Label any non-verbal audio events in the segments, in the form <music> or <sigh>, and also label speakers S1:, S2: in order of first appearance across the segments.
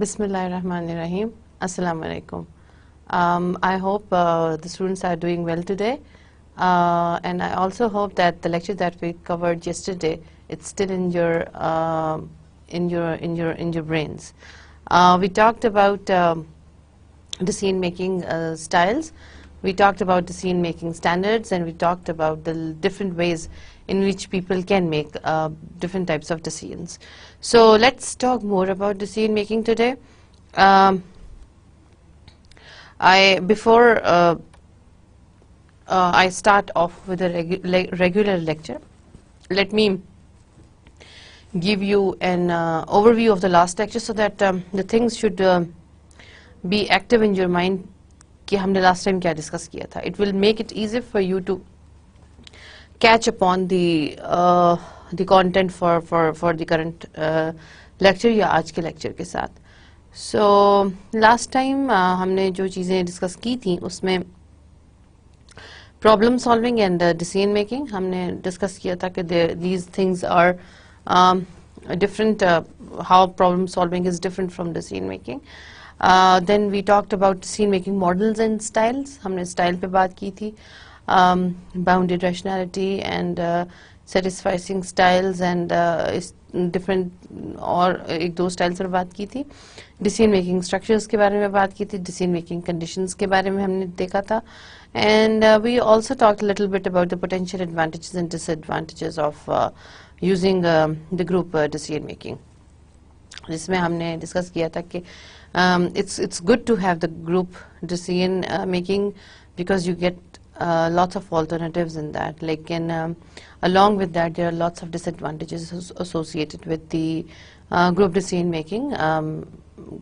S1: Bismillahirrahmanirrahim. Assalamu alaikum. Um, I hope uh, the students are doing well today. Uh, and I also hope that the lecture that we covered yesterday, it's still in your, uh, in your, in your, in your brains. Uh, we talked about um, the scene making uh, styles. We talked about the scene making standards and we talked about the different ways in which people can make uh, different types of decisions. So let's talk more about decision making today. Um, I before uh, uh, I start off with a regu le regular lecture, let me give you an uh, overview of the last lecture so that um, the things should uh, be active in your mind कि हमने last time क्या discuss किया था. It will make it easy for you to catch upon the uh, the content for for for the current uh, lecture या आज के lecture के साथ सो लास्ट टाइम हमने जो चीज़ें डिस्कस की थी उसमें problem solving and decision making हमने डिस्कस किया था कि these things are different uh, how problem solving is different from decision making uh, then we talked about decision making models and styles हमने style पे बात की थी uh, Um, bounded rationality and uh, satisfying styles and uh, different or those uh, styles par baat ki decision making structures ke bare mein baat ki thi decision making conditions ke bare mein humne dekha tha and we also talked a little bit about the potential advantages and disadvantages of using um, the group decision making jisme humne discuss kiya tha ki it's it's good to have the group decision making because you get uh, lots of alternatives in that. Like in, um, along with that, there are lots of disadvantages associated with the uh, group decision making. Um,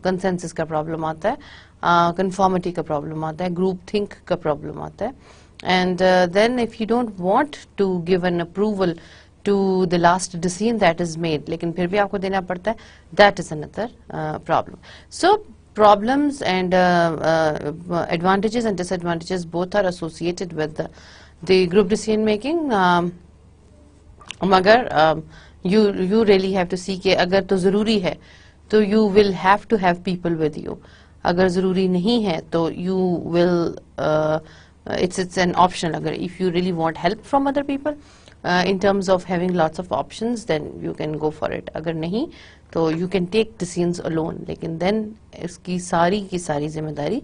S1: consensus ka problem aata uh, conformity ka problem aata group think ka problem aata And then if you don't want to give an approval to the last decision that is made, like, in, that is another problem. So problems and uh, uh, uh, advantages and disadvantages both are associated with the, group decision making um, um, you you really have to see ke agar to zaruri hai you will have to have people with you agar zaruri nahi hai to you will it's it's an option agar if you really want help from other people in terms of having lots of options then you can go for it agar nahi तो you can take decisions alone लेकिन then इसकी सारी की सारी जिम्मेदारी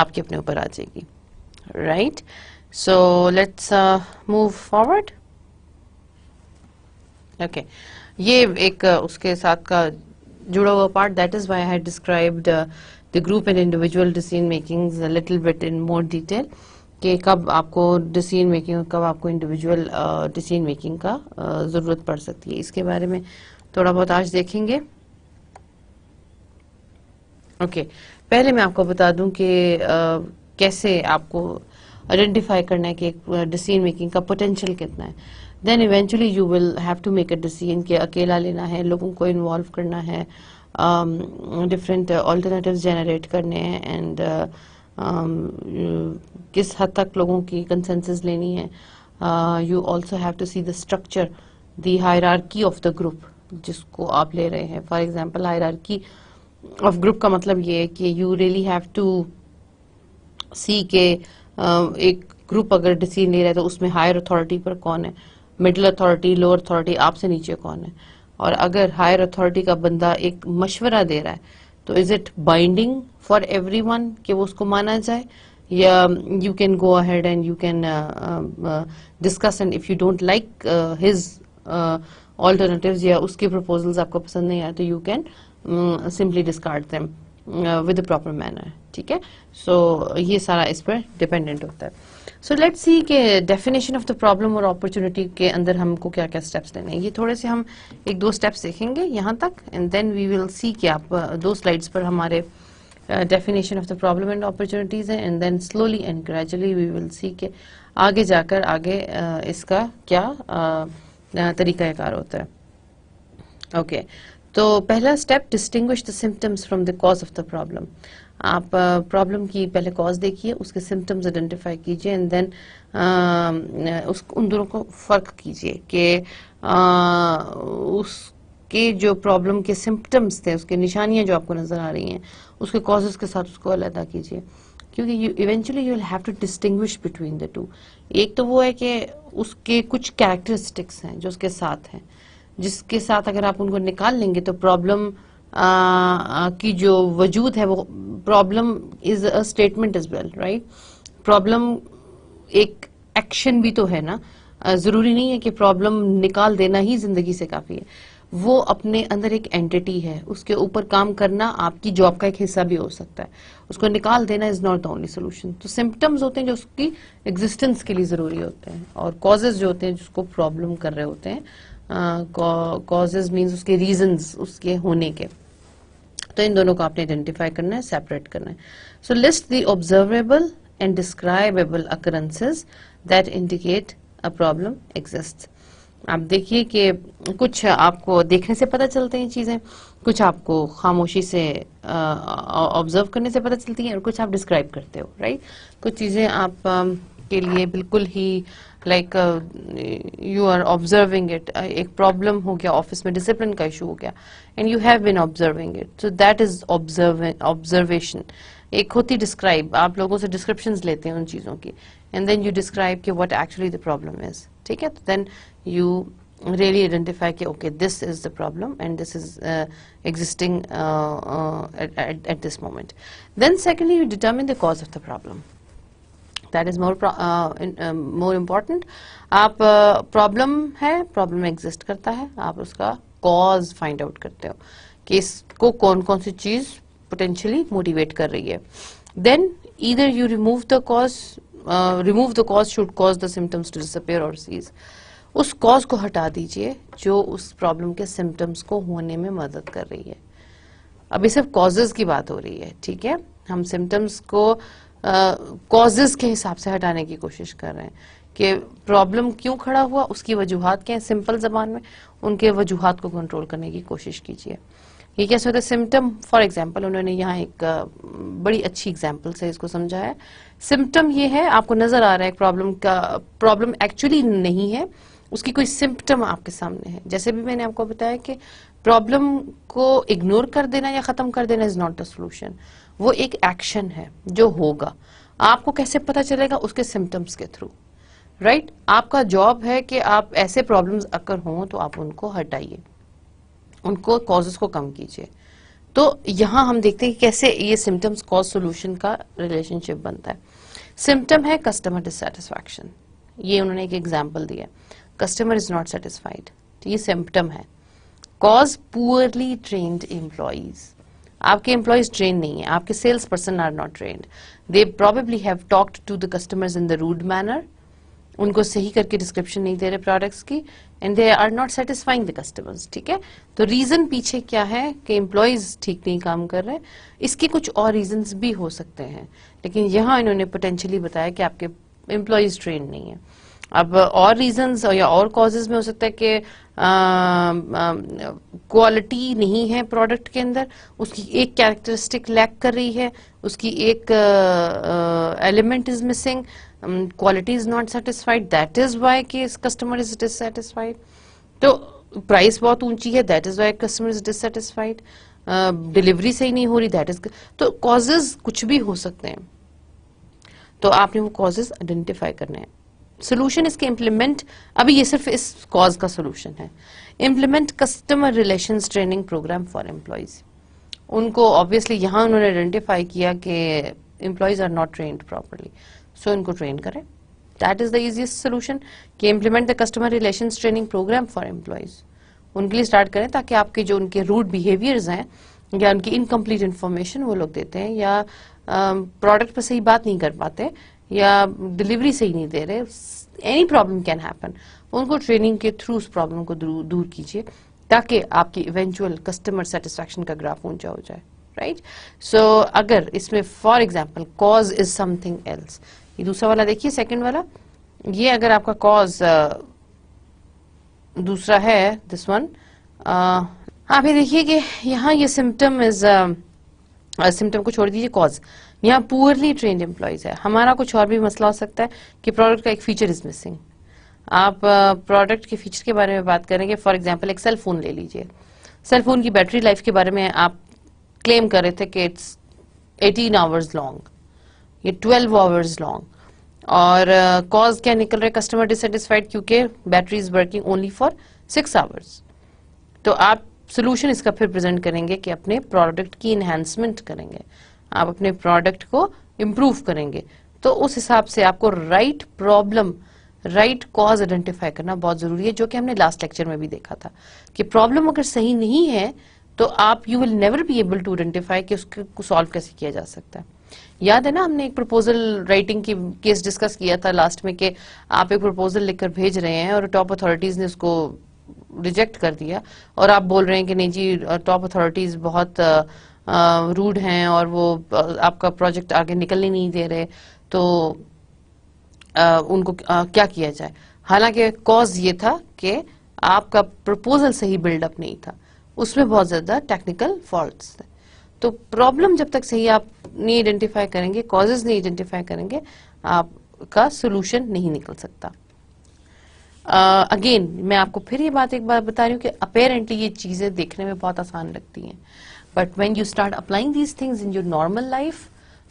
S1: आपके अपने ऊपर आ जाएगी right so let's move forward okay ये एक uh, उसके साथ का जुड़ा हुआ part that is why I described the group and individual decision making little bit in more detail कि कब आपको डिसीजन मेकिंग कब आपको इंडिविजुअल डिसीजन मेकिंग का uh, ज़रूरत पड़ सकती है इसके बारे में थोड़ा बहुत आज देखेंगे ओके पहले मैं आपको बता दूं कि कैसे आपको आइडेंटिफाई करना है कि डिसीजन मेकिंग का पोटेंशियल कितना है then eventually you will have to make a decision कि अकेला लेना है लोगों को इन्वॉल्व करना है डिफरेंट ऑल्टरनेटिव जनरेट करने हैं एंड um, किस हद तक लोगों की कंसेंसस लेनी है you also have to see the structure the of the group जिसको आप ले रहे हैं for example hierarchy of group का मतलब ये है कि you really have to see के एक ग्रुप अगर डिसीजन ले रहा है तो उसमें हायर अथॉरिटी पर कौन है मिडिल अथॉरिटी लोअर अथॉरिटी आपसे नीचे कौन है और अगर हायर अथॉरिटी का बंदा एक मशवरा दे रहा है तो is it binding for everyone कि वो उसको माना जाए या you can go ahead and you can discuss and if you don't like his alternative या उसके प्रपोजल्स आपको पसंद नहीं आए तो you can simply discard them with a proper manner ठीक है सो so, ये सारा इस पर डिपेंडेंट होता है सो लेट्स सी के डेफिनेशन ऑफ द प्रॉब्लम और अपॉर्चुनिटी के अंदर हमको क्या क्या स्टेप्स लेने हैं ये थोड़े से हम एक दो स्टेप्स देखेंगे यहाँ तक and then we will see कि आप uh, दो स्लाइड्स पर हमारे definition of the problem and opportunities हैं and then slowly and gradually we will see के आगे जाकर आगे uh, इसका क्या uh, तरीक़ाकार होता है ओके तो पहला step distinguish the symptoms from the cause of the problem आप प्रॉब्लम की पहले कॉज देखिए उसके सिम्टम्स आइडेंटिफाई कीजिए एंड देन उस उन दोनों को फ़र्क कीजिए कि उसके जो प्रॉब्लम के सिम्टम्स थे उसके निशानियां जो आपको नज़र आ रही हैं उसके कॉजेस के साथ उसको अलहदा कीजिए क्योंकि you eventually you will have to distinguish between the two एक तो वो है कि उसके कुछ कैरेक्टरिस्टिक्स हैं जो उसके साथ हैं जिसके साथ अगर आप उनको निकाल लेंगे तो प्रॉब्लम की जो वजूद है वो problem is a statement is well right problem एक एक्शन भी तो है ना जरूरी नहीं है कि प्रॉब्लम निकाल देना ही जिंदगी से काफी है वो अपने अंदर एक एंटिटी है उसके ऊपर काम करना आपकी जॉब का एक हिस्सा भी हो सकता है उसको निकाल देना is not the only solution तो सिम्टम्स होते हैं जो उसकी एग्जिस्टेंस के लिए जरूरी होते हैं और कॉजेज जो होते हैं जिसको प्रॉब्लम कर रहे होते हैं कॉजेज uh, मीन्स उसके रीजन उसके होने के तो इन दोनों को आपने आइडेंटिफाई करना है सेपरेट करना है so list the observable and describable occurrences that indicate a problem exist आप देखिए कि कुछ आपको देखने से पता चलते हैं चीज़ें कुछ आपको खामोशी से ऑब्जर्व करने से पता चलती हैं और कुछ आप डिस्क्राइब करते हो राइट कुछ चीज़ें आप आ, के लिए बिल्कुल ही like you are observing it एक प्रॉब्लम हो गया ऑफिस में डिसिप्लिन का इशू हो गया and you have been observing it so that is observation एक होती डिस्क्राइब आप लोगों से डिस्क्रिप्शन लेते हैं उन चीज़ों की and then you describe that what actually the problem is ठीक है तो then you really identify okay, okay this is the problem and this is uh, existing uh, uh, at, at, at, this moment. Then secondly you determine the cause of the problem. That is more, uh, in, um, more important. आप uh, problem hai, problem exist karta hai. आप uska cause find out karte ho. Ki isko कौन कौन सी चीज़ potentially motivate कर then either you remove the cause uh, remove the cause should cause the symptoms to disappear or cease उस cause को हटा दीजिए जो उस प्रॉब्लम के सिम्टम्स को होने में मदद कर रही है अभी सिर्फ कॉजेज की बात हो रही है ठीक है हम सिम्टम्स को कॉजेज के हिसाब से हटाने की कोशिश कर रहे हैं कि प्रॉब्लम क्यों खड़ा हुआ उसकी वजूहत क्या है सिंपल जबान में उनके वजूहत को कंट्रोल करने की कोशिश कीजिए ये कैसे होता है सिम्टम फॉर एग्जाम्पल उन्होंने यहाँ एक बड़ी अच्छी एग्जाम्पल से इसको समझाया है सिम्टम ये है आपको नजर आ रहा है प्रॉब्लम का प्रॉब्लम एक्चुअली नहीं है उसकी कोई सिम्टम आपके सामने है जैसे भी मैंने आपको बताया कि प्रॉब्लम को इग्नोर कर देना या ख़त्म कर देना इज़ नॉट द सोल्यूशन वो एक एक्शन है जो होगा आपको कैसे पता चलेगा उसके सिम्टम्स के थ्रू राइट right? आपका जॉब है कि आप ऐसे प्रॉब्लम्स अगर हों तो आप उनको हटाइए उनको कॉजेस को कम कीजिए तो यहाँ हम देखते हैं कि कैसे ये सिम्टम्स कॉज सोल्यूशन का रिलेशनशिप बनता है सिम्टम है कस्टमर डिससेटिस्फैक्शन ये उन्होंने एक एग्जाम्पल दिया कस्टमर इज नॉट सेटिस्फाइड तो ये सिम्टम है कॉज पुअरली ट्रेन्ड एम्प्लॉज आपके एम्प्लॉयज ट्रेन नहीं है आपके sales person are not train they probably have talked to the customers in the rude manner उनको सही करके डिस्क्रिप्शन नहीं दे रहे प्रोडक्ट्स की and they are not satisfying the customers ठीक है तो रीजन पीछे क्या है कि एम्प्लॉयज ठीक नहीं काम कर रहे इसके कुछ और रीजन भी हो सकते हैं लेकिन यहां इन्होंने पोटेंशियली बताया कि आपके एम्प्लॉयज ट्रेन नहीं है अब और रीजंस या और कॉजेज में हो सकता है कि क्वालिटी नहीं है प्रोडक्ट के अंदर उसकी एक कैरेक्टरिस्टिक लैक कर रही है उसकी एक element is missing quality is not satisfied that is why कि कस्टमर इज डिससेटिस्फाइड तो प्राइस बहुत ऊंची है that is why customer is dissatisfied delivery सही नहीं हो रही दैट इज तो कॉजेज कुछ भी हो सकते हैं तो आपने वो कॉजेज आइडेंटिफाई करने हैं सोल्यूशन इसके इम्प्लीमेंट अभी ये सिर्फ इस कॉज का सोल्यूशन है implement customer relation training program for employees उनको ऑब्वियसली यहाँ उन्होंने आइडेंटिफाई किया कि employees are not trained properly so इनको ट्रेन करें that is the easiest solution कि implement the customer relation training program for employees उनके लिए स्टार्ट करें ताकि आपके जो उनके रूड बिहेवियर्स हैं या उनकी इनकम्प्लीट इन्फॉर्मेशन वो लोग देते हैं या प्रोडक्ट पर सही बात नहीं कर पाते या डिलीवरी सही नहीं दे रहे एनी प्रॉब्लम कैन हैपन उनको ट्रेनिंग के थ्रू उस प्रॉब्लम को दूर कीजिए ताकि आपकी इवेंचुअल कस्टमर सेटिस्फेक्शन का ग्राफ ऊंचा हो जाए राइट right? सो so, अगर इसमें for example cause is something else ये दूसरा वाला देखिए सेकेंड वाला ये अगर आपका कॉज दूसरा है दिस वन आप ये देखिए कि यहाँ ये सिम्टम इज सिम्टम को छोड़ दीजिए कॉज यहाँ पुअरली ट्रेन एम्प्लॉयज है हमारा कुछ और भी मसला हो सकता है कि प्रोडक्ट का एक फीचर इज मिसिंग आप प्रोडक्ट के फीचर के बारे में बात करेंगे फॉर एग्जाम्पल एक सेल फोन ले लीजिए सेल फोन की बैटरी लाइफ के बारे में आप क्लेम कर रहे थे कि इट्स एटीन आवर्स लॉन्ग ये ट्वेल्व आवर्स लॉन्ग और कॉज uh, क्या निकल रहा है कस्टमर डिसटिस्फाइड क्योंकि battery is working only for six hours तो आप सोल्यूशन इसका फिर प्रेजेंट करेंगे कि अपने प्रोडक्ट की इन्हेंसमेंट करेंगे आप अपने प्रोडक्ट को इम्प्रूव करेंगे तो उस हिसाब से आपको right problem right cause identify करना बहुत जरूरी है जो कि हमने लास्ट लेक्चर में भी देखा था कि प्रॉब्लम अगर सही नहीं है तो आप you will never be able to identify कि उसको सॉल्व कैसे किया जा सकता है याद है ना हमने एक प्रपोजल राइटिंग की केस डिस्कस किया था लास्ट में कि आप एक प्रपोजल लिखकर भेज रहे हैं और टॉप अथॉरिटीज ने उसको रिजेक्ट कर दिया और आप बोल रहे हैं कि नहीं जी टॉप अथॉरिटीज बहुत आ, रूड हैं और वो आपका प्रोजेक्ट आगे निकलने नहीं दे रहे तो आ, उनको आ, क्या किया जाए हालांकि कॉज ये था कि आपका प्रपोजल सही बिल्डअप नहीं था उसमें बहुत ज्यादा टेक्निकल फॉल्ट्स थे तो प्रॉब्लम जब तक सही आप नहीं आइडेंटिफाई करेंगे कॉजेज नहीं आइडेंटिफाई करेंगे आपका सोल्यूशन नहीं निकल सकता अगेन uh, मैं आपको फिर ये बात एक बार बता रही हूँ कि अपेरेंटली ये चीजें देखने में बहुत आसान लगती हैं but when you start applying these things in your normal life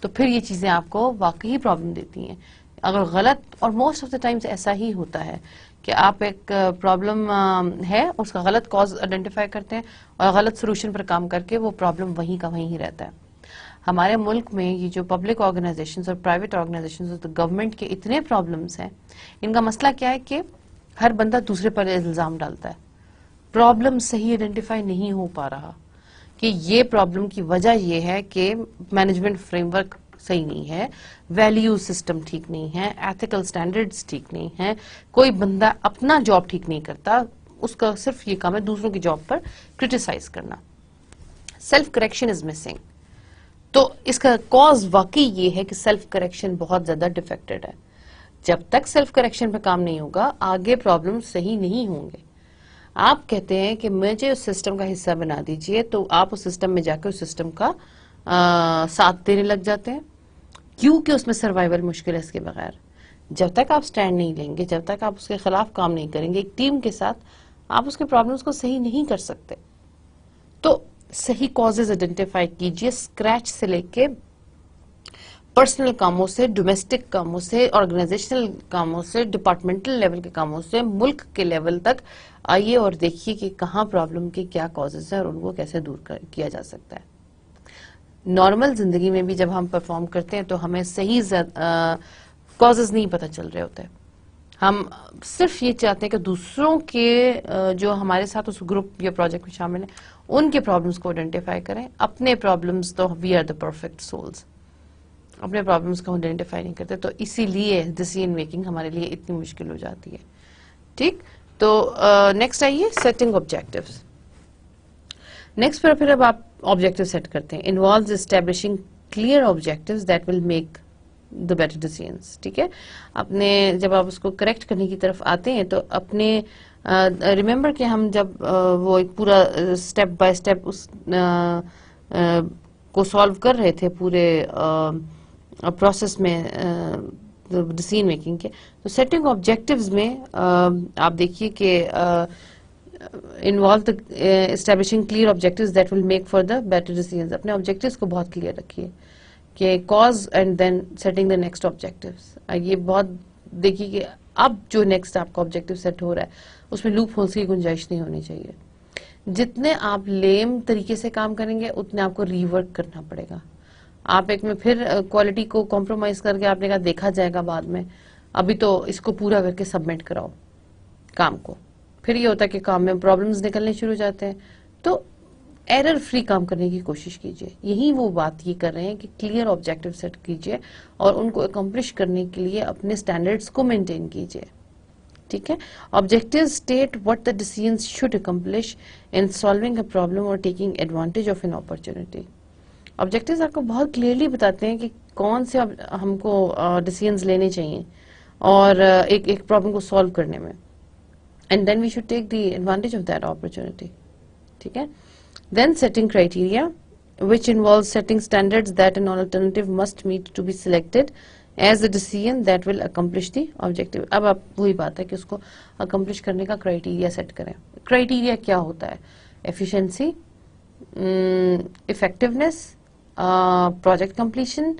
S1: तो फिर ये चीजें आपको वाकई प्रॉब्लम देती हैं अगर गलत और मोस्ट ऑफ द टाइम्स ऐसा ही होता है कि आप एक प्रॉब्लम है उसका गलत कॉज आइडेंटिफाई करते हैं और गलत सोल्यूशन पर काम करके वो प्रॉब्लम वहीं का वहीं ही रहता है हमारे मुल्क में ये जो पब्लिक ऑर्गेनाइजेशंस और प्राइवेट ऑर्गेनाइजेशंस और गवर्नमेंट के इतने प्रॉब्लम्स हैं इनका मसला क्या है कि हर बंदा दूसरे पर इल्ज़ाम डालता है प्रॉब्लम सही आइडेंटिफाई नहीं हो पा रहा कि ये प्रॉब्लम की वजह ये है कि मैनेजमेंट फ्रेमवर्क सही नहीं है वैल्यू सिस्टम ठीक नहीं है एथिकल स्टैंडर्ड्स ठीक नहीं है कोई बंदा अपना जॉब ठीक नहीं करता उसका सिर्फ ये काम है दूसरों की जॉब पर क्रिटिसाइज करना सेल्फ करेक्शन इज मिसिंग तो इसका कॉज वाकई ये है कि सेल्फ करेक्शन बहुत ज्यादा डिफेक्टेड है जब तक सेल्फ करेक्शन पर काम नहीं होगा आगे प्रॉब्लम सही नहीं होंगे आप कहते हैं कि मुझे उस सिस्टम का हिस्सा बना दीजिए तो आप उस सिस्टम में जाकर उस सिस्टम का आ, साथ देने लग जाते हैं क्योंकि उसमें सर्वाइवल मुश्किल है इसके बगैर जब तक आप स्टैंड नहीं लेंगे जब तक आप उसके खिलाफ काम नहीं करेंगे एक टीम के साथ आप उसके प्रॉब्लम्स को सही नहीं कर सकते तो सही कॉजेज आइडेंटिफाई कीजिए स्क्रैच से लेके पर्सनल कामों से डोमेस्टिक कामों से ऑर्गेनाइजेशनल कामों से डिपार्टमेंटल लेवल के कामों से मुल्क के लेवल तक आइए और देखिए कि कहाँ प्रॉब्लम के क्या कॉजेज हैं और उनको कैसे दूर कर, किया जा सकता है नॉर्मल जिंदगी में भी जब हम परफॉर्म करते हैं तो हमें सही कॉजेज नहीं पता चल रहे होते हम सिर्फ ये चाहते हैं कि दूसरों के आ, जो हमारे साथ उस ग्रुप या प्रोजेक्ट में शामिल है उनके प्रॉब्लम्स को आइडेंटिफाई करें अपने प्रॉब्लम्स तो we are the perfect souls अपने प्रॉब्लम्स को आइडेंटिफाई नहीं करते तो इसीलिए डिसीजन मेकिंग हमारे लिए इतनी मुश्किल हो जाती है ठीक तो नेक्स्ट आइए सेटिंग ऑब्जेक्टिव नेक्स्ट पर फिर अब आप ऑब्जेक्टिव सेट करते हैं involve establishing clear objective that will make the better decision ठीक है अपने जब आप उसको करेक्ट करने की तरफ आते हैं तो अपने रिमेंबर uh, कि हम जब uh, वो एक पूरा स्टेप बाय स्टेप उस uh, uh, को सॉल्व कर रहे थे पूरे uh, प्रोसेस में डिसीजन मेकिंग के तो सेटिंग ऑब्जेक्टिव्स में आप देखिए कि involve establishing clear objectives that will make for the better decision अपने ऑब्जेक्टिव्स को बहुत क्लियर रखिए कि cause and then setting the next objectives ये बहुत देखिए कि अब जो नेक्स्ट आपका ऑब्जेक्टिव सेट हो रहा है उसमें लूप होल्स की गुंजाइश नहीं होनी चाहिए जितने आप लेम तरीके से काम करेंगे उतने आपको रीवर्क करना पड़ेगा आप एक में फिर क्वालिटी को कॉम्प्रोमाइज करके आपने कहा देखा जाएगा बाद में अभी तो इसको पूरा करके सबमिट कराओ काम को फिर ये होता है कि काम में प्रॉब्लम्स निकलने शुरू हो जाते हैं तो एरर फ्री काम करने की कोशिश कीजिए यही वो बात ये कर रहे हैं कि क्लियर ऑब्जेक्टिव सेट कीजिए और उनको अकम्प्लिश करने के लिए अपने स्टैंडर्ड्स को मेंटेन कीजिए ठीक है objective state what the decision should accomplish in solving a problem और taking advantage of an opportunity objective आपको बहुत क्लियरली बताते हैं कि कौन से हमको डिसीजन लेने चाहिए और एक एक प्रॉब्लम को सॉल्व करने में and then we should take the advantage of that opportunity ठीक है then setting criteria which involve setting standards that an alternative must meet to be selected as a decision that will accomplish the objective अब आप वही बात है कि उसको accomplish करने का क्राइटेरिया सेट करें क्राइटेरिया क्या होता है efficiency effectiveness mm, project completion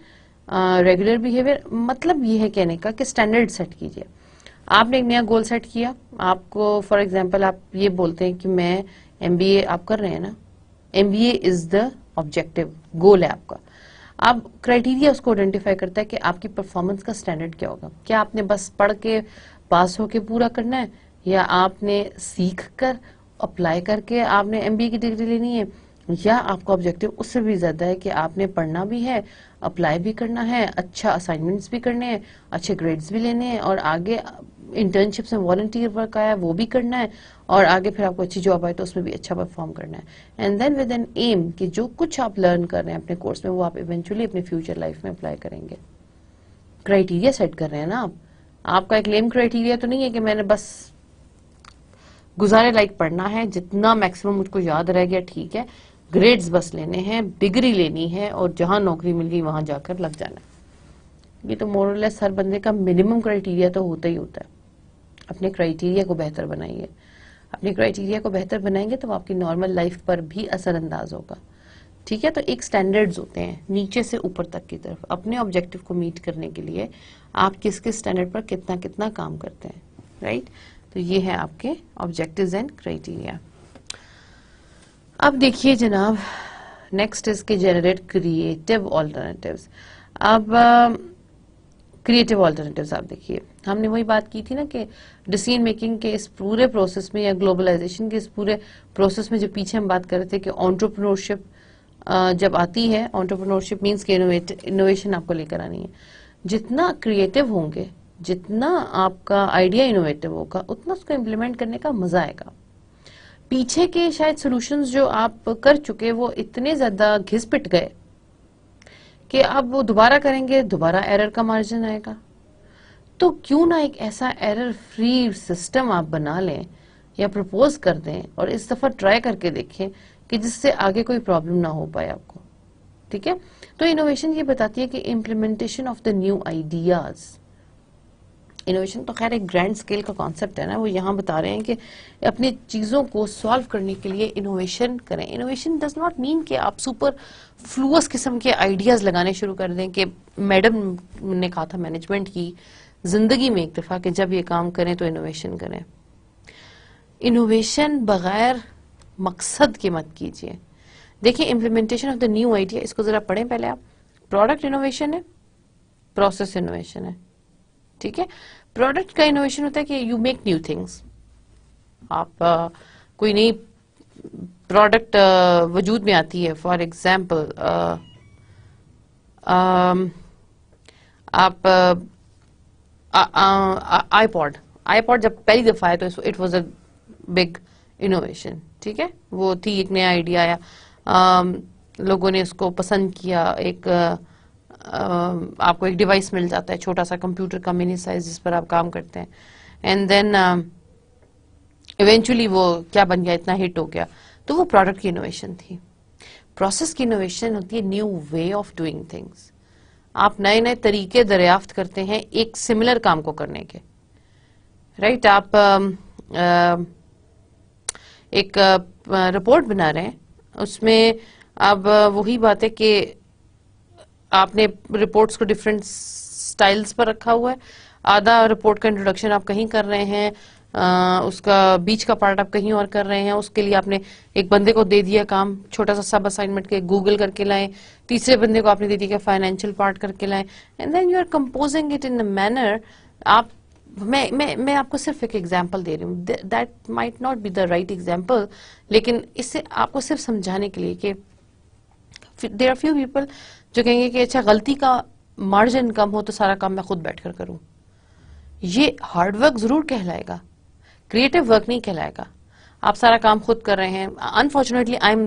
S1: regular behaviour मतलब ये है कहने का कि स्टैंडर्ड सेट कीजिए आपने एक नया गोल सेट किया आपको फॉर एग्जाम्पल आप ये बोलते हैं कि मैं एम आप कर रहे हैं ना M B is the objective goal है आपका अब क्राइटेरिया उसको आइडेंटिफाई करता है कि आपकी परफॉर्मेंस का स्टैंडर्ड क्या होगा क्या आपने बस पढ़ के पास होके पूरा करना है या आपने सीख कर अप्लाई करके आपने एम की डिग्री लेनी है या आपका ऑब्जेक्टिव उससे भी ज्यादा है कि आपने पढ़ना भी है अप्लाई भी करना है अच्छा असाइनमेंट्स भी करने हैं अच्छे ग्रेड्स भी लेने हैं और आगे इंटर्नशिप में वॉलंटियर वर्क आया वो भी करना है और आगे फिर आपको अच्छी जॉब आए तो उसमें भी अच्छा परफॉर्म करना है and then with an M कि जो कुछ आप लर्न कर रहे हैं अपने कोर्स में वो आप इवेंचुअली अपने फ्यूचर लाइफ में अप्लाई करेंगे क्राइटेरिया सेट कर रहे हैं ना आप आपका एक लेम क्राइटेरिया तो नहीं है कि मैंने बस गुजारे लाइक पढ़ना है जितना मैक्सिमम मुझको याद रह गया ठीक है ग्रेड्स बस लेने हैं डिग्री लेनी है और जहां नौकरी मिल गई वहां जाकर लग जाना ये तो मोरलेस हर बंदे का मिनिमम क्राइटेरिया तो होता ही होता है अपने क्राइटेरिया को बेहतर बनाइए अपने क्राइटेरिया को बेहतर बनाएंगे तो आपकी नॉर्मल लाइफ पर भी असरअंदाज होगा ठीक है तो एक स्टैंडर्ड्स होते हैं नीचे से ऊपर तक की तरफ अपने ऑब्जेक्टिव को मीट करने के लिए आप किस किस स्टैंडर्ड पर कितना कितना काम करते हैं राइट तो ये है आपके ऑब्जेक्टिव्स एंड क्राइटेरिया अब देखिए जनाब नेक्स्ट इज के जनरेट क्रिएटिव ऑल्टरनेटिव्स अब क्रिएटिव ऑल्टरनेटिव्स आप देखिए हमने वही बात की थी ना कि डिसीजन मेकिंग के इस पूरे प्रोसेस में या ग्लोबलाइजेशन के इस पूरे प्रोसेस में जो पीछे हम बात कर रहे थे कि ऑन्टरप्रनोरशिप जब आती है ऑन्टरप्रनोरशिप मीन्स के इनोवेशन आपको लेकर आनी है जितना क्रिएटिव होंगे जितना आपका आइडिया इनोवेटिव होगा उतना उसको इम्प्लीमेंट करने का मजा आएगा पीछे के शायद सॉल्यूशंस जो आप कर चुके वो इतने ज्यादा घिस पिट गए कि आप वो दोबारा करेंगे दोबारा एरर का मार्जिन आएगा तो क्यों ना एक ऐसा एरर फ्री सिस्टम आप बना लें या प्रपोज कर दें और इस दफा ट्राई करके देखें कि जिससे आगे कोई प्रॉब्लम ना हो पाए आपको ठीक है तो इनोवेशन ये बताती है कि implementation of the new ideas innovation तो खैर एक ग्रैंड स्केल का कॉन्सेप्ट है ना वो यहाँ बता रहे हैं कि अपनी चीज़ों को सॉल्व करने के लिए इनोवेशन करें इनोवेशन डज नॉट मीन कि आप सुपर फ्लूस किस्म के आइडियाज़ लगाने शुरू कर दें कि मैडम ने कहा था मैनेजमेंट की जिंदगी में एक दफ़ा कि जब ये काम करें तो इनोवेशन करें इनोवेशन बगैर मकसद के मत कीजिए देखिए implementation of the new idea इसको ज़रा पढ़ें पहले आप प्रोडक्ट इनोवेशन है प्रोसेस इनोवेशन है ठीक है प्रोडक्ट का इनोवेशन होता है कि यू मेक न्यू थिंग्स आप आ, कोई नई प्रोडक्ट वजूद में आती है फॉर एग्जाम्पल आप आईपॉड आईपॉड जब पहली दफा आया तो it was a big innovation ठीक है वो थी एक नया आइडिया आया लोगों ने उसको पसंद किया एक आ, आपको एक डिवाइस मिल जाता है छोटा सा कंप्यूटर का मिनी साइज जिस पर आप काम करते हैं एंड देन इवेंचुअली वो क्या बन गया इतना हिट हो गया तो वो प्रोडक्ट की इनोवेशन थी प्रोसेस की इनोवेशन होती है new way of doing things आप नए नए तरीके दरियाफ्त करते हैं एक सिमिलर काम को करने के राइट right? आप आ, आ, एक रिपोर्ट बना रहे हैं उसमें अब वही बात है कि आपने रिपोर्ट्स को डिफरेंट स्टाइल्स पर रखा हुआ है आधा रिपोर्ट का इंट्रोडक्शन आप कहीं कर रहे हैं आ, उसका बीच का पार्ट आप कहीं और कर रहे हैं उसके लिए आपने एक बंदे को दे दिया काम छोटा सा सब असाइनमेंट के गूगल करके लाए तीसरे बंदे को आपने दे दिया फाइनेंशियल पार्ट करके लाए and then you are composing it in a manner आप मैं मैं मैं आपको सिर्फ एक एग्जांपल दे रही हूँ that might not be the right example लेकिन इससे आपको सिर्फ समझाने के लिए कि देर आर फ्यू पीपल जो कहेंगे कि अच्छा गलती का मार्जिन कम हो तो सारा काम मैं खुद बैठकर करूं ये हार्ड वर्क जरूर कहलाएगा क्रिएटिव वर्क नहीं कहलाएगा आप सारा काम खुद कर रहे हैं unfortunately I am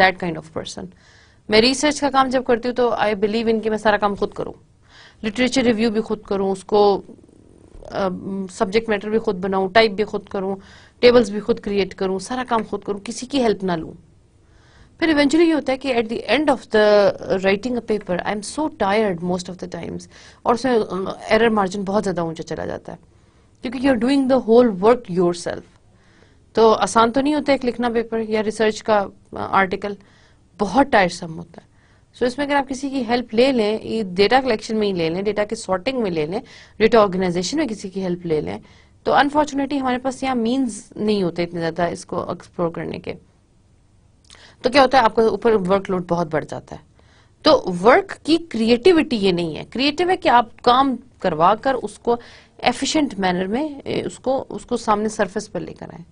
S1: that kind of person मैं रिसर्च का काम जब करती हूँ तो आई बिलीव इन कि मैं सारा काम खुद करूँ लिटरेचर रिव्यू भी खुद करूँ उसको सब्जेक्ट uh, मैटर भी खुद बनाऊँ टाइप भी खुद करूँ टेबल्स भी खुद क्रिएट करूँ सारा काम खुद करूँ किसी की हेल्प ना लूँ फिर इवेंचुअली ये होता है कि at the end of the writing a paper I am so tired most of the times और उसमें एरर मार्जिन बहुत ज़्यादा ऊंचा चला जाता है क्योंकि you are doing the whole work your तो आसान तो नहीं होता एक लिखना पेपर या रिसर्च का आर्टिकल बहुत टायरसम होता है सो so, इसमें अगर आप किसी की हेल्प ले लें डेटा कलेक्शन में ही ले लें डेटा के सॉर्टिंग में ले लें डेटा ऑर्गेनाइजेशन में किसी की हेल्प ले लें तो अनफॉर्चुनेटली हमारे पास यहाँ मीन्स नहीं होते इतने ज़्यादा इसको एक्सप्लोर करने के तो क्या होता है आपका ऊपर वर्कलोड बहुत बढ़ जाता है तो वर्क की क्रिएटिविटी ये नहीं है क्रिएटिव है कि आप काम करवा कर उसको एफिशिएंट मैनर में उसको उसको सामने सरफेस पर लेकर आए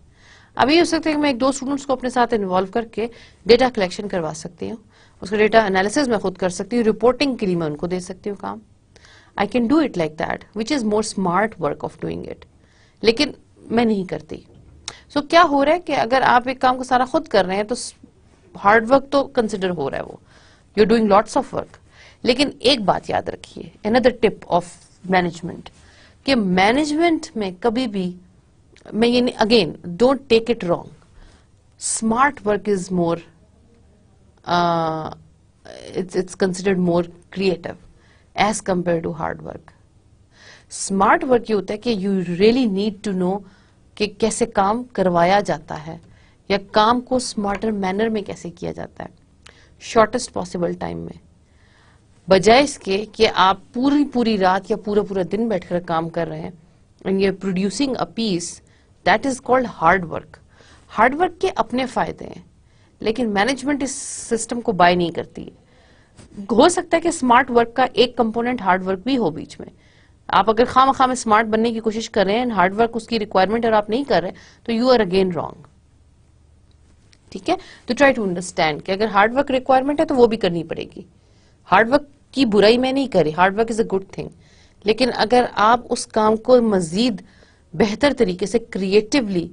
S1: अब ये हो सकता है कि मैं एक दो स्टूडेंट्स को अपने साथ इन्वॉल्व करके डेटा कलेक्शन करवा सकती हूँ उसका डेटा एनालिसिस मैं खुद कर सकती हूँ रिपोर्टिंग के लिए मैं उनको दे सकती हूँ काम I can do it like that which is more smart work of doing it लेकिन मैं नहीं करती सो so, क्या हो रहा है कि अगर आप एक काम को सारा खुद कर रहे हैं तो हार्ड वर्क तो कंसिडर हो रहा है वो you are doing lots of work लेकिन एक बात याद रखिए अनदर टिप ऑफ मैनेजमेंट कि मैनेजमेंट में कभी भी मैं ये again don't take it wrong smart work is more it's it's considered more creative as compare to hard work smart work ये होता है कि you really need to know कि कैसे काम करवाया जाता है या काम को स्मार्टर मैनर में कैसे किया जाता है शॉर्टेस्ट पॉसिबल टाइम में बजाय इसके कि आप पूरी पूरी रात या पूरा पूरा दिन बैठकर काम कर रहे हैं and you are producing a piece that is called hard work hard work के अपने फायदे हैं लेकिन मैनेजमेंट इस सिस्टम को बाय नहीं करती है हो सकता है कि स्मार्ट वर्क का एक कंपोनेंट हार्ड वर्क भी हो बीच में आप अगर खाम खाम स्मार्ट बनने की कोशिश कर रहे हैं एंड हार्ड वर्क उसकी रिक्वायरमेंट और आप नहीं कर रहे तो यू आर अगेन रॉन्ग ठीक है तो ट्राई टू अंडरस्टैंड कि अगर हार्ड वर्क रिक्वायरमेंट है तो वो भी करनी पड़ेगी हार्ड वर्क की बुराई मैं नहीं करी hard work is a good thing लेकिन अगर आप उस काम को मजीद बेहतर तरीके से क्रिएटिवली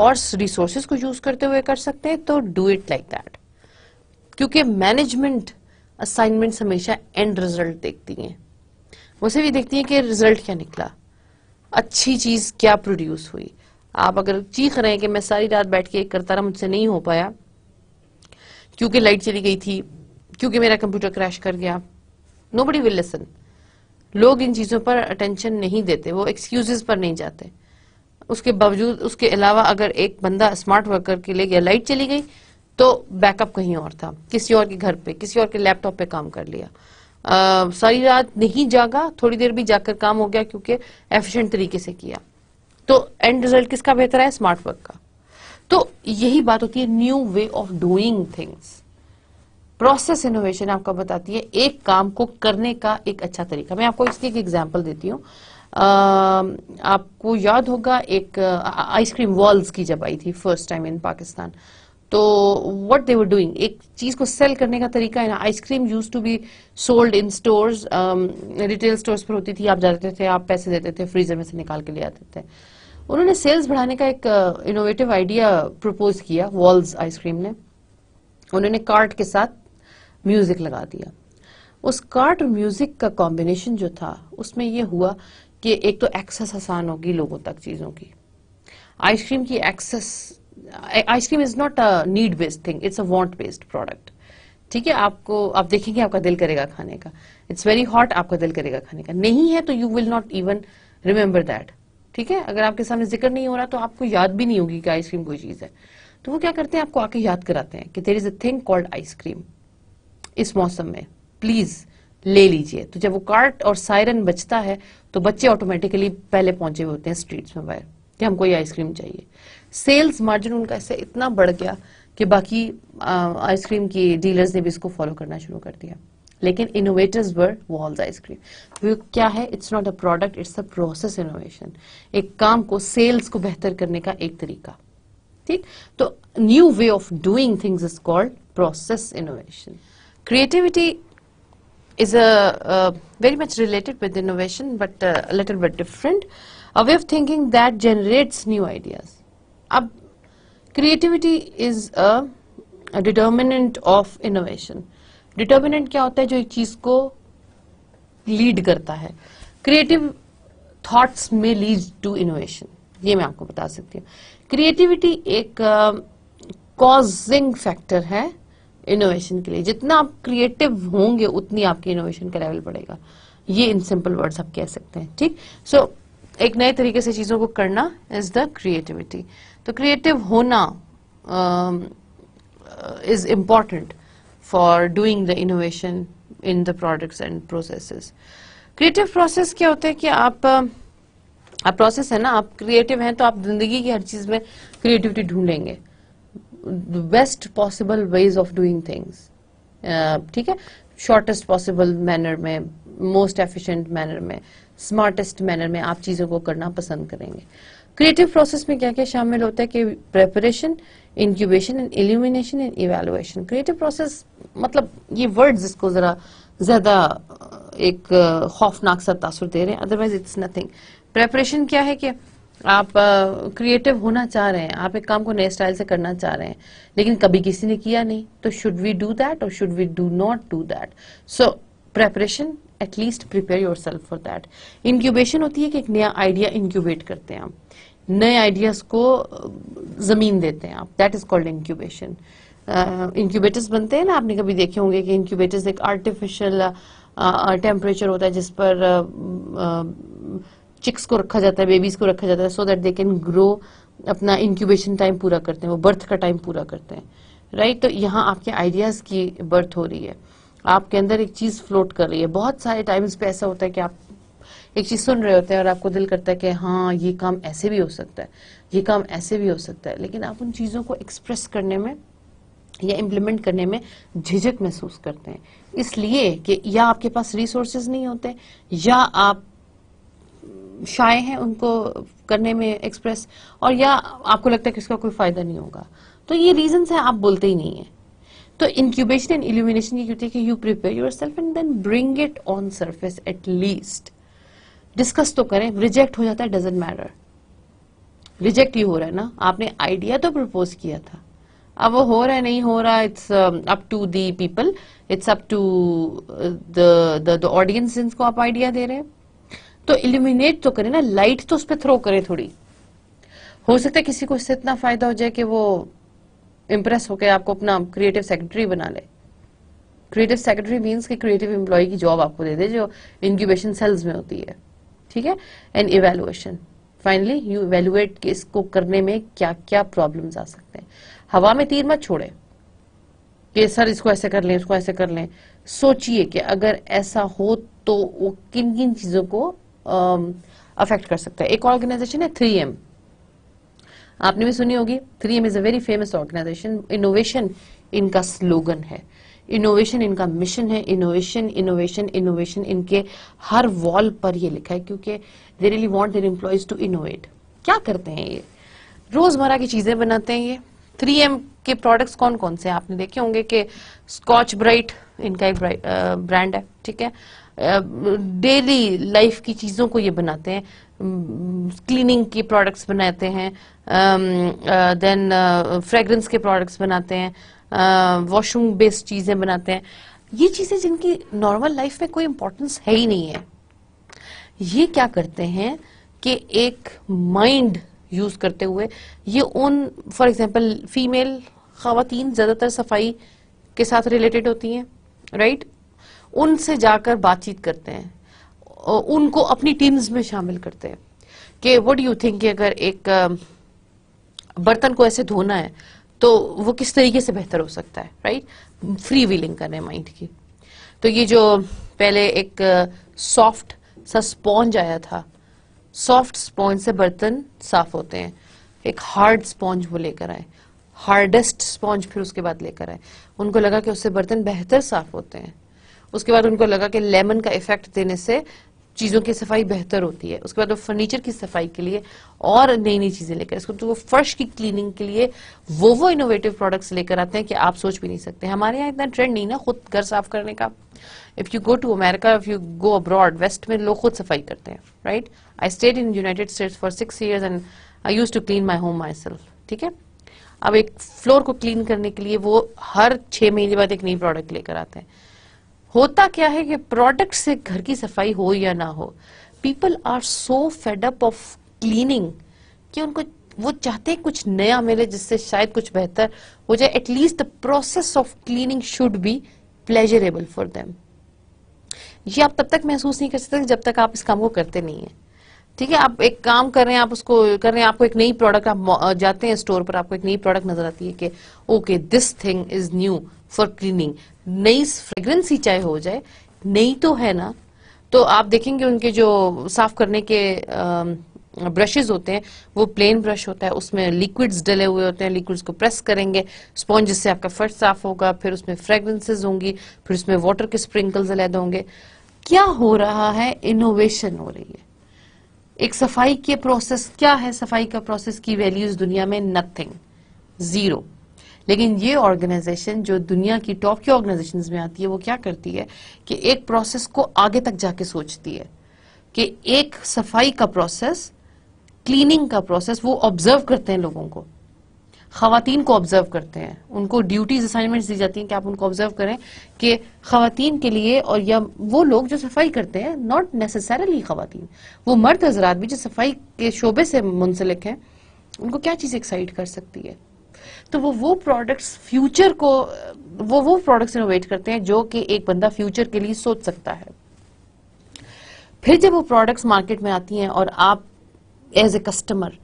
S1: और रिसोर्सेज को यूज करते हुए कर सकते हैं तो डू इट लाइक दैट क्योंकि मैनेजमेंट असाइनमेंट हमेशा एंड रिजल्ट देखती हैं वैसे भी देखती हैं कि रिजल्ट क्या निकला अच्छी चीज क्या प्रोड्यूस हुई आप अगर चीख रहे हैं कि मैं सारी रात बैठ के करता रहा मुझसे नहीं हो पाया क्योंकि लाइट चली गई थी क्योंकि मेरा कंप्यूटर क्रैश कर गया नो बडी विल लेसन लोग इन चीज़ों पर अटेंशन नहीं देते वो एक्सक्यूज पर नहीं जाते उसके बावजूद उसके अलावा अगर एक बंदा स्मार्ट वर्कर के लिए गया लाइट चली गई तो बैकअप कहीं और था किसी और के घर पे किसी और के लैपटॉप पे काम कर लिया आ, सारी रात नहीं जागा थोड़ी देर भी जाकर काम हो गया क्योंकि एफिशिएंट तरीके से किया तो एंड रिजल्ट किसका बेहतर है स्मार्ट वर्क का तो यही बात होती है new way of doing things process innovation आपका बताती है एक काम को करने का एक अच्छा तरीका मैं आपको इसकी एक एग्जाम्पल देती हूँ आपको याद होगा एक आइसक्रीम वॉल्स की जब आई थी फर्स्ट टाइम इन पाकिस्तान तो व्हाट दे वर डूइंग एक चीज को सेल करने का तरीका है ना ice cream used to be sold in stores retail stores पर होती थी आप जाते थे आप पैसे देते थे फ्रीजर में से निकाल के ले आते थे उन्होंने सेल्स बढ़ाने का एक इनोवेटिव आइडिया प्रपोज किया वॉल्स आइसक्रीम ने उन्होंने कार्ट के साथ म्यूजिक लगा दिया उस कार्ट और म्यूजिक का कॉम्बिनेशन जो था उसमें यह हुआ कि एक तो एक्सेस आसान होगी लोगों तक चीजों की आइसक्रीम की access ice cream is not a need based thing it's a want based product ठीक है आपको आप देखेंगे आपका दिल करेगा खाने का इट्स वेरी हॉट आपका दिल करेगा खाने का नहीं है तो you will not even remember that ठीक है अगर आपके सामने जिक्र नहीं हो रहा तो आपको याद भी नहीं होगी कि आइसक्रीम कोई चीज़ है तो वो क्या करते हैं आपको आके याद कराते हैं कि there is a thing called ice cream इस मौसम में प्लीज ले लीजिए तो जब वो कार्ट और सायरन बचता है तो बच्चे ऑटोमेटिकली पहले पहुंचे हुए होते हैं स्ट्रीट्स में बाहर कि हमको ये आइसक्रीम चाहिए सेल्स मार्जिन उनका ऐसे इतना बढ़ गया कि बाकी आइसक्रीम की डीलर्स ने भी इसको फॉलो करना शुरू कर दिया लेकिन इनोवेटर्स वर वॉल्स आइसक्रीम क्या है it's not a product it's a process innovation एक काम को सेल्स को बेहतर करने का एक तरीका ठीक तो new way of doing things is called process innovation creativity is a very much related with innovation but little but different a way of thinking that generates new ideas अब creativity is a determinant of innovation determinant क्या होता है जो एक चीज को lead करता है क्रिएटिव थॉट्स में लीड टू इनोवेशन ये मैं आपको बता सकती हूँ क्रिएटिविटी एक कॉजिंग uh, फैक्टर है इनोवेशन के लिए जितना आप क्रिएटिव होंगे उतनी आपकी इनोवेशन का लेवल बढ़ेगा ये इन सिंपल वर्ड्स आप कह सकते हैं ठीक सो so, एक नए तरीके से चीजों को करना इज द क्रिएटिविटी तो क्रिएटिव होना is uh, important for doing the innovation in the products and processes. Creative process क्या होता है कि आप आप प्रोसेस है ना आप क्रिएटिव हैं तो आप जिंदगी की हर चीज में क्रिएटिविटी ढूंढेंगे best possible ways of doing things ठीक है शॉर्टेस्ट पॉसिबल मैनर में मोस्ट efficient मैनर में स्मार्टेस्ट मैनर में आप चीजों को करना पसंद करेंगे क्रिएटिव प्रोसेस में क्या क्या शामिल होता है कि preparation incubation and elimination and evaluation creative process मतलब ये वर्ड्स इसको ज़रा ज़्यादा एक खौफनाक सा तासुर दे रहे हैं अदरवाइज इट्स नथिंग प्रेपरेशन क्या है कि आप क्रिएटिव uh, होना चाह रहे हैं आप एक काम को नए स्टाइल से करना चाह रहे हैं लेकिन कभी किसी ने किया नहीं तो शुड वी डू दैट और should we do not do that so preparation at least prepare your self for that incubation होती है कि एक नया आइडिया इंक्यूबेट करते हैं आप नए आइडियाज को जमीन देते हैं आप that is called incubation incubators बनते हैं ना आपने कभी देखे होंगे कि इंक्यूबेटर्स एक आर्टिफिशियल टेम्परेचर होता है जिस पर चिक्स को रखा जाता है बेबीज को रखा जाता है so that they can grow अपना इंक्यूबेशन टाइम पूरा करते हैं वो बर्थ का टाइम पूरा करते हैं राइट right? तो यहाँ आपके आइडियाज की बर्थ हो रही है आपके अंदर एक चीज फ्लोट कर रही है बहुत सारे टाइम्स पे ऐसा होता है कि आप एक चीज सुन रहे होते हैं और आपको दिल करता है कि हाँ ये काम ऐसे भी हो सकता है ये काम ऐसे भी हो सकता है लेकिन आप उन चीजों को एक्सप्रेस करने में या इम्प्लीमेंट करने में झिझक महसूस करते हैं इसलिए कि या आपके पास रिसोर्सेज नहीं होते या आप शाय हैं उनको करने में एक्सप्रेस और या आपको लगता है कि इसका कोई फायदा नहीं होगा तो ये रीजन हैं आप बोलते ही नहीं है तो इंक्यूबेशन एंड इल्यूमिनेशन ये कहती है कि you prepare your self and then bring it on surface at least discuss तो करें रिजेक्ट हो जाता है डजेंट मैटर रिजेक्ट ही हो रहा है ना आपने आइडिया तो प्रपोज किया था अब वो हो रहा है नहीं हो रहा it's up to the people it's up to the audience जिनको आप आइडिया दे रहे हैं तो इल्यूमिनेट तो करें ना लाइट तो उस पर थ्रो करें थोड़ी हो सकता है किसी को इससे इतना फायदा हो जाए कि वो इम्प्रेस होकर आपको अपना क्रिएटिव सेक्रेटरी बना ले क्रिएटिव सेक्रेटरी मीन्स कि क्रिएटिव एम्प्लॉय की जॉब आपको दे दे जो इंक्यूबेशन सेल्स में होती है ठीक है and evaluation finally you evaluate इसको करने में क्या क्या प्रॉब्लम्स आ सकते हैं हवा में तीर मत छोड़े कि सर इसको ऐसे कर लें इसको ऐसे कर लें सोचिए कि अगर ऐसा हो तो वो किन किन चीजों को अफेक्ट कर सकता है एक ऑर्गेनाइजेशन है थ्री एम आपने भी सुनी होगी three M is a very famous organization innovation इनका स्लोगन है इनोवेशन इनका मिशन है इनोवेशन इनोवेशन इनोवेशन इनके हर वॉल पर ये लिखा है क्योंकि they really want their employees to innovate क्या करते हैं ये रोजमर्रा की चीजें बनाते हैं ये थ्री एम के प्रोडक्ट्स कौन कौन से हैं आपने देखे होंगे कि स्कॉच ब्राइट इनका एक ब्रांड है ठीक है डेली लाइफ की चीजों को ये बनाते हैं क्लीनिंग के प्रोडक्ट्स बनाते हैं देन फ्रेग्रेंस के प्रोडक्ट्स बनाते हैं वॉशरूम बेस्ड चीजें बनाते हैं ये चीजें जिनकी नॉर्मल लाइफ में कोई इंपॉर्टेंस है ही नहीं है ये क्या करते हैं कि एक माइंड यूज़ करते हुए ये उन फॉर एग्जाम्पल फीमेल खातन ज़्यादातर सफाई के साथ रिलेटेड होती हैं राइट उनसे जाकर बातचीत करते हैं उनको अपनी टीम्स में शामिल करते हैं कि वट यू थिंक अगर एक बर्तन को ऐसे धोना है तो वो किस तरीके से बेहतर हो सकता है राइट फ्री व्हीलिंग करने माइंड की तो ये जो पहले एक सॉफ्ट सा स्पॉन्ज आया था सॉफ्ट स्पॉन्ज से बर्तन साफ होते हैं एक हार्ड स्पॉन्ज वो लेकर आए हार्डेस्ट स्पॉन्ज फिर उसके बाद लेकर आए उनको लगा कि उससे बर्तन बेहतर साफ होते हैं उसके बाद उनको लगा कि लेमन का इफेक्ट देने से चीज़ों की सफाई बेहतर होती है उसके बाद वो फर्नीचर की सफाई के लिए और नई नई चीज़ें लेकर उसको तो फर्श की क्लीनिंग के लिए वो वो इनोवेटिव प्रोडक्ट्स लेकर आते हैं कि आप सोच भी नहीं सकते हमारे यहाँ इतना ट्रेंड नहीं ना खुद घर साफ करने का if you go to America if you go abroad west में लोग खुद सफाई करते हैं right I stayed in United States for six year and I used to clean my home my self ठीक है अब एक फ्लोर को क्लीन करने के लिए वो हर छह महीने बाद एक नई प्रोडक्ट लेकर आते हैं होता क्या है कि प्रोडक्ट से घर की सफाई हो या ना हो people are so fed up of cleaning कि उनको वो चाहते हैं कुछ नया मिले जिससे शायद कुछ बेहतर हो जाए at least the process of cleaning should be pleasurable for them ये आप तब तक महसूस नहीं कर सकते जब तक आप इस काम को करते नहीं है ठीक है आप एक काम कर रहे हैं आप उसको कर रहे हैं आपको एक नई प्रोडक्ट आप जाते हैं स्टोर पर आपको एक नई प्रोडक्ट नजर आती है कि okay this thing is new for cleaning नई फ्रेग्रेंस ही चाहे हो जाए नई तो है ना तो आप देखेंगे उनके जो साफ करने के ब्रशेज होते हैं वो प्लेन ब्रश होता है उसमें लिक्विड्स डले हुए होते हैं लिक्विड्स को प्रेस करेंगे स्पॉन्ज से आपका फर्श साफ होगा फिर उसमें फ्रेग्रेंसेज होंगी फिर उसमें वाटर के स्प्रिंकल्स अलहद होंगे क्या हो रहा है इनोवेशन हो रही है एक सफाई के प्रोसेस क्या है सफाई का प्रोसेस की वैल्यूज दुनिया में नथिंग जीरो लेकिन ये ऑर्गेनाइजेशन जो दुनिया की टॉप की ऑर्गेनाइजेशन में आती है वो क्या करती है कि एक प्रोसेस को आगे तक जाके सोचती है कि एक सफाई का प्रोसेस क्लीनिंग का प्रोसेस वो ऑब्जर्व करते हैं लोगों को खातन को ऑब्जर्व करते हैं उनको ड्यूटीज असाइनमेंट दी जाती हैं कि आप उनको ऑब्जर्व करें कि खातन के लिए और या वो लोग जो सफाई करते हैं नॉट नेसेसरली खातन वो मर्द हजरात भी जो सफाई के शोबे से मुंसलिक हैं उनको क्या चीज़ एक्साइट कर सकती है तो वो वो प्रोडक्ट्स फ्यूचर को वो वो प्रोडक्ट्स इनोवेट करते हैं जो कि एक बंदा फ्यूचर के लिए सोच सकता है फिर जब वो प्रोडक्ट्स मार्केट में आती हैं और आप एज ए कस्टमर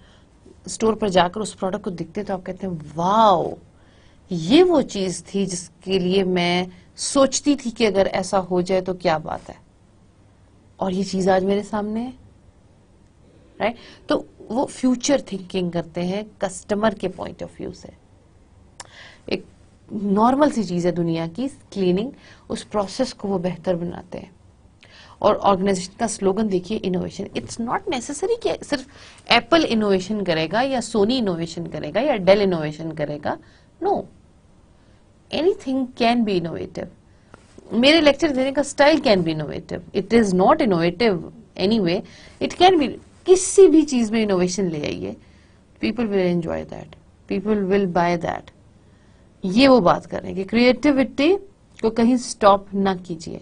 S1: स्टोर पर जाकर उस प्रोडक्ट को देखते हैं तो आप कहते हैं वाओ ये वो चीज थी जिसके लिए मैं सोचती थी कि अगर ऐसा हो जाए तो क्या बात है और ये चीज आज मेरे सामने है राइट तो वो फ्यूचर थिंकिंग करते हैं कस्टमर के पॉइंट ऑफ व्यू से एक नॉर्मल सी चीज़ है दुनिया की क्लीनिंग उस प्रोसेस को वो बेहतर बनाते हैं और ऑर्गेनाइजेशन का स्लोगन देखिए इनोवेशन इट्स नॉट नेसेसरी कि सिर्फ एप्पल इनोवेशन करेगा या सोनी इनोवेशन करेगा या डेल इनोवेशन करेगा no anything can be innovative मेरे लेक्चर देने का style can be innovative it is not innovative any way it can be किसी भी चीज में इनोवेशन ले आइए people will enjoy that people will buy that ये वो बात कर रहे हैं कि क्रिएटिविटी को कहीं स्टॉप ना कीजिए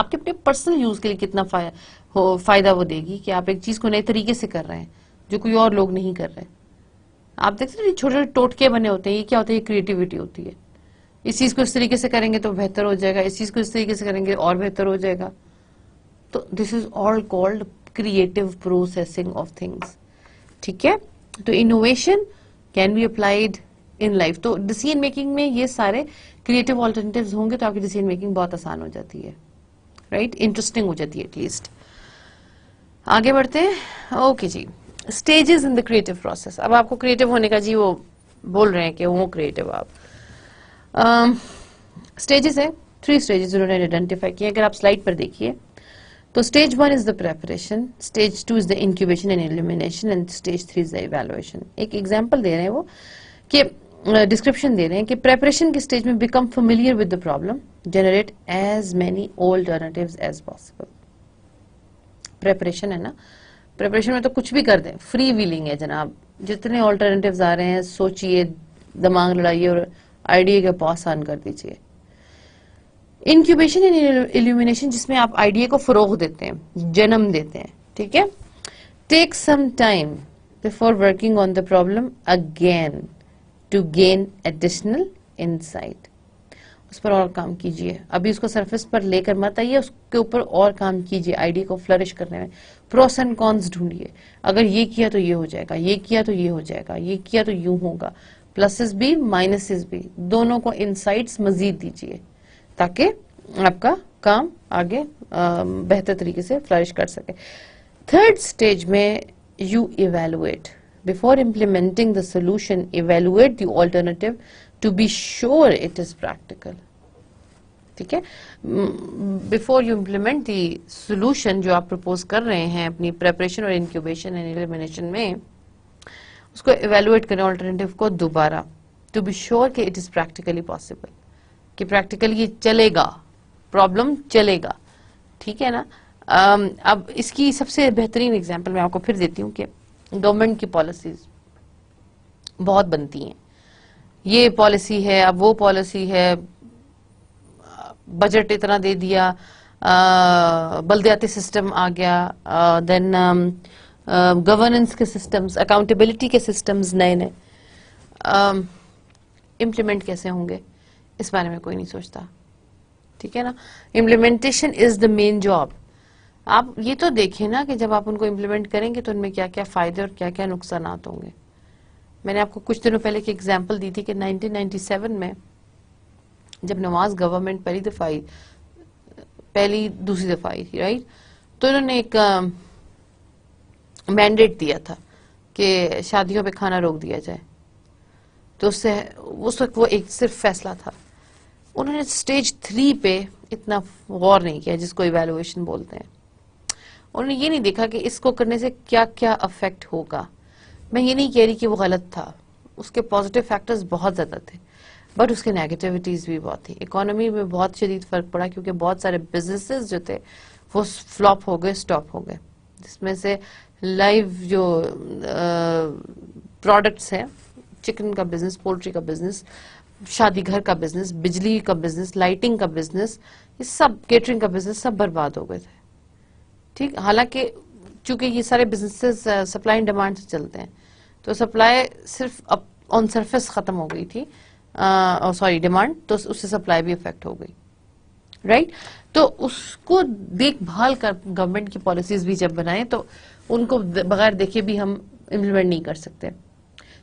S1: आपके अपने पर्सनल यूज के लिए कितना फायदा वो देगी कि आप एक चीज को नए तरीके से कर रहे हैं जो कोई और लोग नहीं कर रहे आप देखते सकते छोटे छोटे टोटके बने होते हैं ये क्या होता है ये क्रिएटिविटी होती है इस चीज को इस तरीके से करेंगे तो बेहतर हो जाएगा इस चीज को इस तरीके से करेंगे और बेहतर हो जाएगा तो this is all called creative processing of things ठीक है तो innovation can be applied in life तो डिसीजन मेकिंग में ये सारे क्रिएटिव ऑल्टरनेटिव होंगे तो आपकी डिसीजन मेकिंग बहुत आसान हो जाती है राइट right? इंटरेस्टिंग हो जाती है एटलीस्ट आगे बढ़ते हैं ओके okay, जी stages in the creative process अब आपको क्रिएटिव होने का जी वो बोल रहे हैं कि वो क्रिएटिव आप स्टेजेस है थ्री स्टेजेस उन्होंने आइडेंटिफाई किए अगर आप स्लाइड पर देखिए तो stage one is the preparation stage two is the incubation and elimination and stage three is the evaluation एक एग्जाम्पल दे रहे हैं वो कि डिस्क्रिप्शन दे रहे हैं कि प्रेपरेशन के स्टेज में become familiar with the problem generate as many alternative as possible preparation है ना प्रेपरेशन में तो कुछ भी कर दें फ्री व्हीलिंग है जनाब जितने ऑल्टरनेटिव आ रहे हैं सोचिए दिमाग लड़ाइए और आइडिया के पास आसान कर दीजिए इनक्यूबेशन एंड इल्यूमिनेशन जिसमें आप आइडिया को फरोग देते हैं जन्म देते हैं ठीक है take some time before working on the problem again to gain additional insight उस पर और काम कीजिए अभी उसको सरफेस पर लेकर मत आइए उसके ऊपर और काम कीजिए आईडी को फ्लरिश करने में प्रोस एंड कॉन्स ढूंढिए अगर ये किया तो ये हो जाएगा ये किया तो ये हो जाएगा ये किया तो यू होगा प्लसेस भी माइनसेस भी दोनों को इनसाइट्स मजीद दीजिए ताकि आपका काम आगे बेहतर तरीके से फ्लरिश कर सके थर्ड स्टेज में you evaluate Before implementing the solution, evaluate the alternative to be sure it is practical. ठीक है before you implement the solution जो आप प्रपोज कर रहे हैं अपनी प्रेपरेशन और इंक्यूबेशन एंड एलिमिनेशन में उसको एवेलुएट करें ऑल्टरनेटिव को दोबारा टू बी श्योर कि इट इज प्रैक्टिकली पॉसिबल कि प्रैक्टिकल ये चलेगा प्रॉब्लम चलेगा ठीक है ना um, अब इसकी सबसे बेहतरीन एग्जाम्पल मैं आपको फिर देती हूँ कि गवर्नमेंट की पॉलिसीज बहुत बनती हैं ये पॉलिसी है अब वो पॉलिसी है बजट इतना दे दिया बलदयाती सिस्टम आ गया देन गवर्नेंस के सिस्टम्स अकाउंटेबिलिटी के सिस्टम्स नए नए इम्प्लीमेंट कैसे होंगे इस बारे में कोई नहीं सोचता ठीक है ना implementation is the main job आप ये तो देखें ना कि जब आप उनको इम्प्लीमेंट करेंगे तो उनमें क्या क्या फायदे और क्या क्या नुकसान होंगे मैंने आपको कुछ दिनों पहले की एग्जाम्पल दी थी कि 1997 में जब नवाज गवर्नमेंट पहली दफा आई पहली दूसरी दफा आई राइट तो उन्होंने एक मैंडेट दिया था कि शादियों पे खाना रोक दिया जाए तो उससे उस वक्त वो एक सिर्फ फैसला था उन्होंने स्टेज थ्री पे इतना गौर नहीं किया जिसको इवेलुएशन बोलते हैं उन्होंने ये नहीं देखा कि इसको करने से क्या क्या अफेक्ट होगा मैं ये नहीं कह रही कि वो गलत था उसके पॉजिटिव फैक्टर्स बहुत ज़्यादा थे बट उसके नेगेटिविटीज़ भी बहुत थी इकोनॉमी में बहुत शदीद फ़र्क पड़ा क्योंकि बहुत सारे बिजनेसेस जो थे वो फ्लॉप हो गए स्टॉप हो गए जिसमें से लाइव जो प्रोडक्ट्स हैं चिकन का बिजनेस पोल्ट्री का बिजनेस शादी घर का बिजनेस बिजली का बिजनेस लाइटिंग का बिजनेस ये सब केटरिंग का बिजनेस सब बर्बाद हो गए थे ठीक हालांकि चूंकि ये सारे बिजनेसेस सप्लाई एंड डिमांड से चलते हैं तो सप्लाई सिर्फ ऑन सरफेस खत्म हो गई थी सॉरी uh, डिमांड oh, तो उससे सप्लाई भी इफेक्ट हो गई राइट right? तो उसको देखभाल कर गवर्नमेंट की पॉलिसीज भी जब बनाएं तो उनको बगैर देखे भी हम इम्प्लीमेंट नहीं कर सकते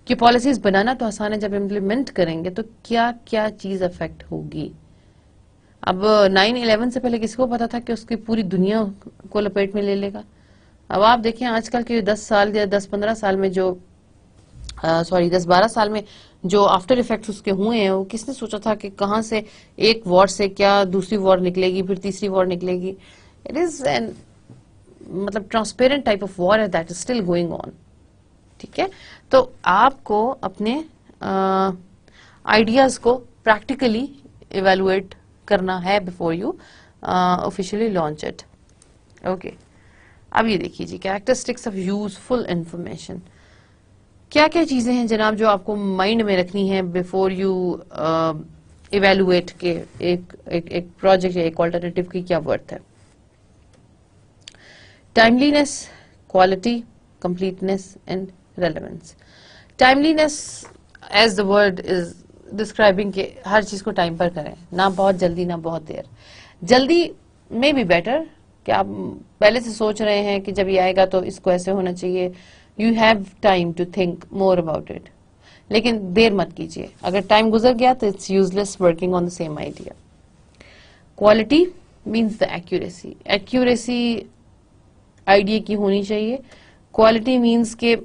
S1: कि पॉलिसीज बनाना तो आसान है जब इम्प्लीमेंट करेंगे तो क्या क्या चीज अफेक्ट होगी अब नाइन इलेवन से पहले किसको पता था कि उसकी पूरी दुनिया को लपेट में ले लेगा अब आप देखें आजकल के दस साल या दस पंद्रह साल में जो सॉरी दस बारह साल में जो आफ्टर इफेक्ट्स उसके हुए हैं वो किसने सोचा था कि कहाँ से एक वॉर से क्या दूसरी वॉर निकलेगी फिर तीसरी वॉर निकलेगी इट इज एन मतलब ट्रांसपेरेंट टाइप ऑफ वॉर है that is still going on ठीक है तो आपको अपने आइडियाज को प्रैक्टिकली इवेलुएट करना है before you officially launch it okay अब ये देखिए जी कैरेक्टरिस्टिक्स ऑफ यूजफुल इंफॉर्मेशन क्या क्या चीजें हैं जनाब जो आपको माइंड में रखनी है बिफोर यू इवेलुएट के एक एक, एक प्रोजेक्ट या एक ऑल्टरनेटिव की क्या वर्थ है timeliness quality completeness and relevance timeliness as the word is describing के हर चीज को टाइम पर करें ना बहुत जल्दी ना बहुत देर जल्दी में भी बेटर कि आप पहले से सोच रहे हैं कि जब ये आएगा तो इसको ऐसे होना चाहिए you have time to think more about it लेकिन देर मत कीजिए अगर टाइम गुजर गया तो it's useless working on the same idea quality means the accuracy accuracy idea की होनी चाहिए क्वालिटी मीन्स के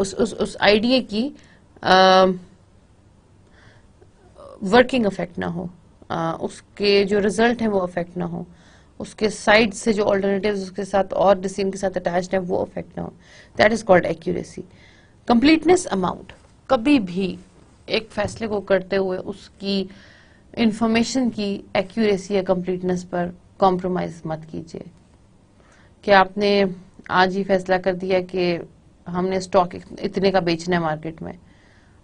S1: उस उस उस आइडिया की uh, वर्किंग अफेक्ट ना हो आ, उसके जो रिजल्ट हैं वो अफेक्ट ना हो उसके साइड से जो ऑल्टरनेटिव उसके साथ और डिसीजन के साथ अटैच है वो अफेक्ट ना हो that is called accuracy completeness amount कभी भी एक फैसले को करते हुए उसकी इंफॉर्मेशन की एक्यूरेसी या कंप्लीटनेस पर कॉम्प्रोमाइज मत कीजिए कि आपने आज ही फैसला कर दिया कि हमने स्टॉक इतने का बेचना है मार्केट में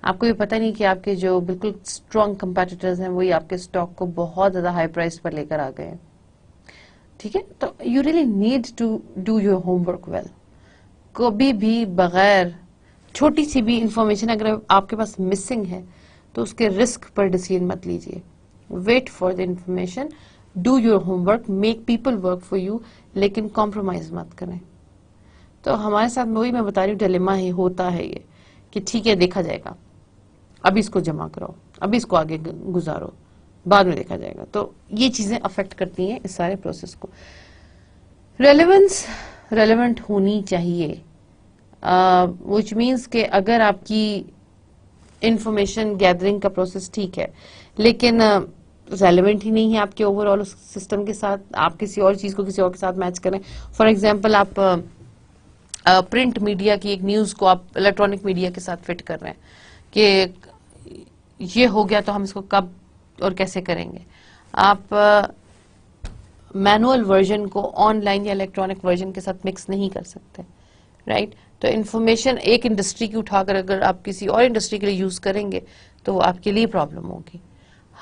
S1: आपको ये पता नहीं कि आपके जो बिल्कुल स्ट्रांग कंपेटिटर्स हैं वही आपके स्टॉक को बहुत ज्यादा हाई प्राइस पर लेकर आ गए ठीक है तो you really need to do your homework well कभी भी बगैर छोटी सी भी इंफॉर्मेशन अगर आपके पास मिसिंग है तो उसके रिस्क पर डिसीजन मत लीजिए wait for the information do your homework make people work for you लेकिन कॉम्प्रोमाइज मत करें तो हमारे साथ वही मैं बता रही हूँ डिलेमा ही होता है ये कि ठीक है देखा जाएगा अब इसको जमा कराओ अब इसको आगे गुजारो बाद में देखा जाएगा तो ये चीजें अफेक्ट करती हैं इस सारे प्रोसेस को रेलेवेंस रेलेवेंट होनी चाहिए विच मीन्स के अगर आपकी इंफॉर्मेशन गैदरिंग का प्रोसेस ठीक है लेकिन रेलिवेंट uh, ही नहीं है आपके ओवरऑल उस सिस्टम के साथ आप किसी और चीज को किसी और के साथ मैच करें फॉर एग्जाम्पल आप प्रिंट uh, मीडिया की एक न्यूज को आप इलेक्ट्रॉनिक मीडिया के साथ फिट कर रहे हैं कि ये हो गया तो हम इसको कब और कैसे करेंगे आप मैनुअल वर्जन को ऑनलाइन या इलेक्ट्रॉनिक वर्जन के साथ मिक्स नहीं कर सकते राइट right? तो इन्फॉर्मेशन एक इंडस्ट्री की उठाकर अगर आप किसी और इंडस्ट्री के लिए यूज करेंगे तो वो आपके लिए प्रॉब्लम होगी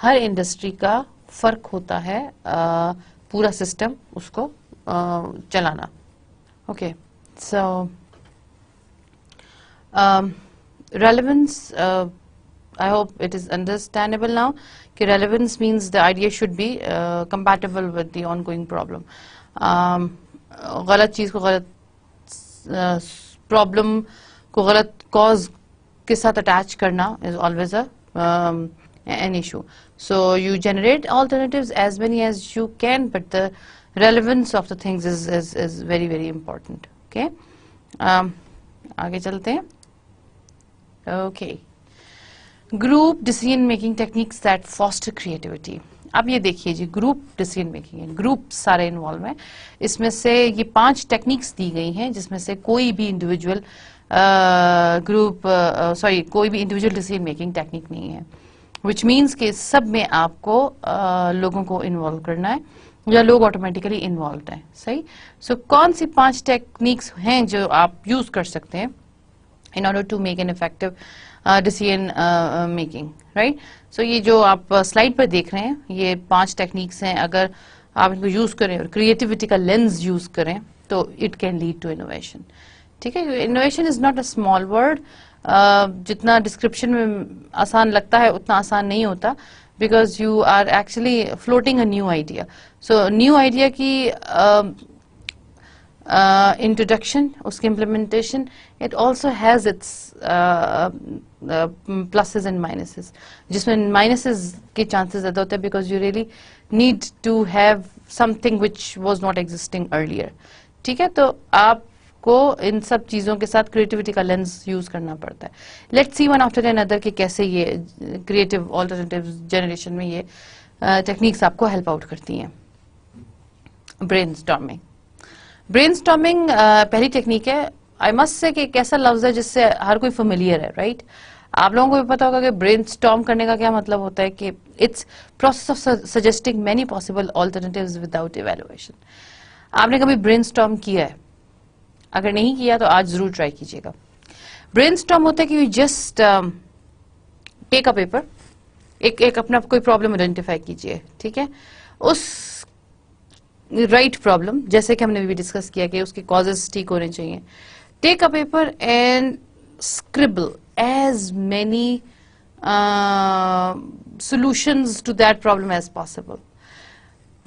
S1: हर इंडस्ट्री का फर्क होता है आ, पूरा सिस्टम उसको आ, चलाना okay so relevance I hope it is understandable now. Relevance means the idea should be uh, compatible with the ongoing problem. Um, गलत चीज़ को गलत प्रॉब्लम uh, को गलत कॉज के साथ अटैच करना is always um, an issue. So you generate alternatives as many as you can, but the relevance of the things is, is, is very, very important. Okay. Um, okay. Group decision making techniques that foster creativity अब ये देखिए जी group decision making है group सारे involve हैं इसमें से ये पांच टेक्निक्स दी गई हैं जिसमें से कोई भी इंडिविजुअल ग्रुप सॉरी कोई भी इंडिविजुअल डिसीजन मेकिंग टेक्निक नहीं है विच मीन्स के सब में आपको uh, लोगों को इन्वॉल्व करना है या लोग ऑटोमेटिकली इन्वॉल्व हैं सही सो so, कौन सी पांच टेक्निक्स हैं जो आप यूज कर सकते हैं in order to make an effective decision making right so ये जो आप स्लाइड uh, पर देख रहे हैं ये पांच टेक्निक्स हैं अगर आप इनको यूज करें और क्रिएटिविटी का लेंस यूज करें तो it can lead to innovation ठीक है innovation is not a small word जितना डिस्क्रिप्शन में आसान लगता है उतना आसान नहीं होता because you are actually floating a new idea so new idea की introduction uh, uh, implementation it also has its uh, uh, uh, pluses and minuses. जिसमें minuses के chances ज़्यादा होते हैं because you really need to have something which was not existing earlier. ठीक है तो आपको इन सब चीज़ों के साथ क्रिएटिविटी का लेंस यूज़ करना पड़ता है let see one after another कि कैसे ये क्रिएटिव ऑल्टरनेटिव जनरेशन में ये टेक्निक्स uh, आपको हेल्प आउट करती हैं ब्रेन स्टॉमिंग ब्रेन स्टॉमिंग पहली टेक्निक है आई मस्ट से कि ऐसा लफ्ज है जिससे हर कोई फेमिलियर है राइट right? आप लोगों को भी पता होगा कि ब्रेन स्टॉम करने का क्या मतलब होता है कि it's process of suggesting many possible alternative without evaluation आपने कभी ब्रेन स्टॉम किया है अगर नहीं किया तो आज जरूर ट्राई कीजिएगा ब्रेन स्टॉम होता है कि you just take a paper एक एक अपना कोई प्रॉब्लम आइडेंटिफाई कीजिए ठीक है उस राइट right प्रॉब्लम जैसे कि हमने भी डिस्कस किया कि उसके कॉजेस ठीक होने चाहिए take a paper and scribble as many uh, solutions to that problem as possible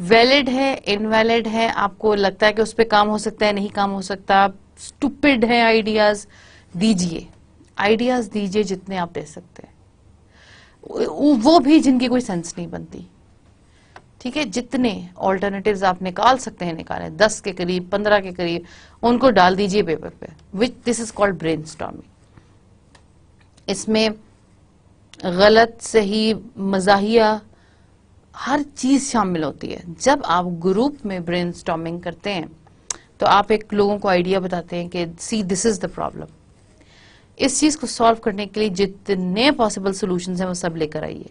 S1: valid है इनवैलिड है आपको लगता है कि उस पर काम हो सकता है नहीं काम हो सकता स्टूपिड है आइडियाज दीजिए आइडियाज दीजिए जितने आप दे सकते हैं वो भी जिनकी कोई सेंस नहीं बनती ठीक है जितने ऑल्टरनेटिव आप निकाल सकते हैं निकाले दस के करीब पंद्रह के करीब उनको डाल दीजिए पेपर पे which this is called brain इसमें गलत सही मजाहिया हर चीज शामिल होती है जब आप ग्रुप में ब्रेन करते हैं तो आप एक लोगों को आइडिया बताते हैं कि see this is the problem इस चीज को सॉल्व करने के लिए जितने पॉसिबल सोल्यूशन हैं वो सब लेकर आइए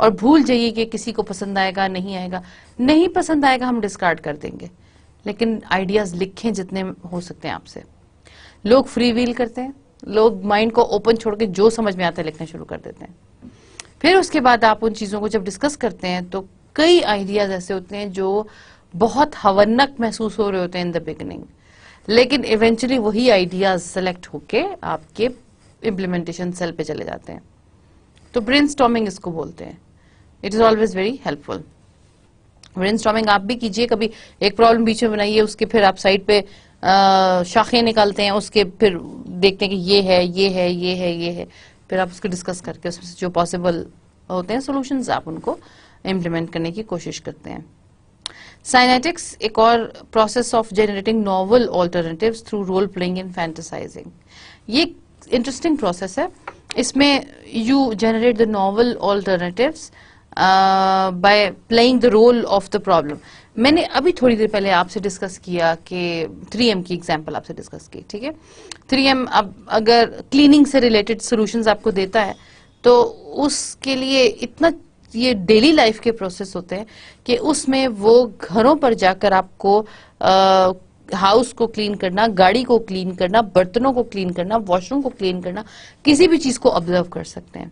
S1: और भूल जाइए कि किसी को पसंद आएगा नहीं आएगा नहीं पसंद आएगा हम डिस्कार्ड कर देंगे लेकिन आइडियाज लिखें जितने हो सकते हैं आपसे लोग फ्री व्हील करते हैं लोग माइंड को ओपन छोड़ के जो समझ में आता है लिखना शुरू कर देते हैं फिर उसके बाद आप उन चीजों को जब डिस्कस करते हैं तो कई आइडियाज ऐसे होते हैं जो बहुत हवनक महसूस हो रहे होते हैं इन द बिगिनिंग लेकिन इवेंचुअली वही आइडियाज सेलेक्ट होके आपके इम्प्लीमेंटेशन सेल पे चले जाते हैं तो ब्रेन इसको बोलते हैं it is always very helpful brain आप भी कीजिए कभी एक प्रॉब्लम बीच में बनाइए उसके फिर आप साइड पे शाखें निकालते हैं उसके फिर देखते हैं कि ये है ये है ये है ये है फिर आप उसको डिस्कस करके उसमें से जो पॉसिबल होते हैं सोल्यूशन आप उनको इम्प्लीमेंट करने की कोशिश करते हैं साइनेटिक्स एक और process of generating novel alternative through role playing in fantasizing ये इंटरेस्टिंग प्रोसेस है इसमें you generate the novel alternatives by playing the role of the problem मैंने अभी थोड़ी देर पहले आपसे डिस्कस किया कि 3M की एग्जांपल आपसे डिस्कस की ठीक है 3M अब अगर क्लीनिंग से रिलेटेड सॉल्यूशंस आपको देता है तो उसके लिए इतना ये डेली लाइफ के प्रोसेस होते हैं कि उसमें वो घरों पर जाकर आपको हाउस को क्लीन करना गाड़ी को क्लीन करना बर्तनों को क्लीन करना वॉशरूम को क्लीन करना किसी भी चीज को ऑब्जर्व कर सकते हैं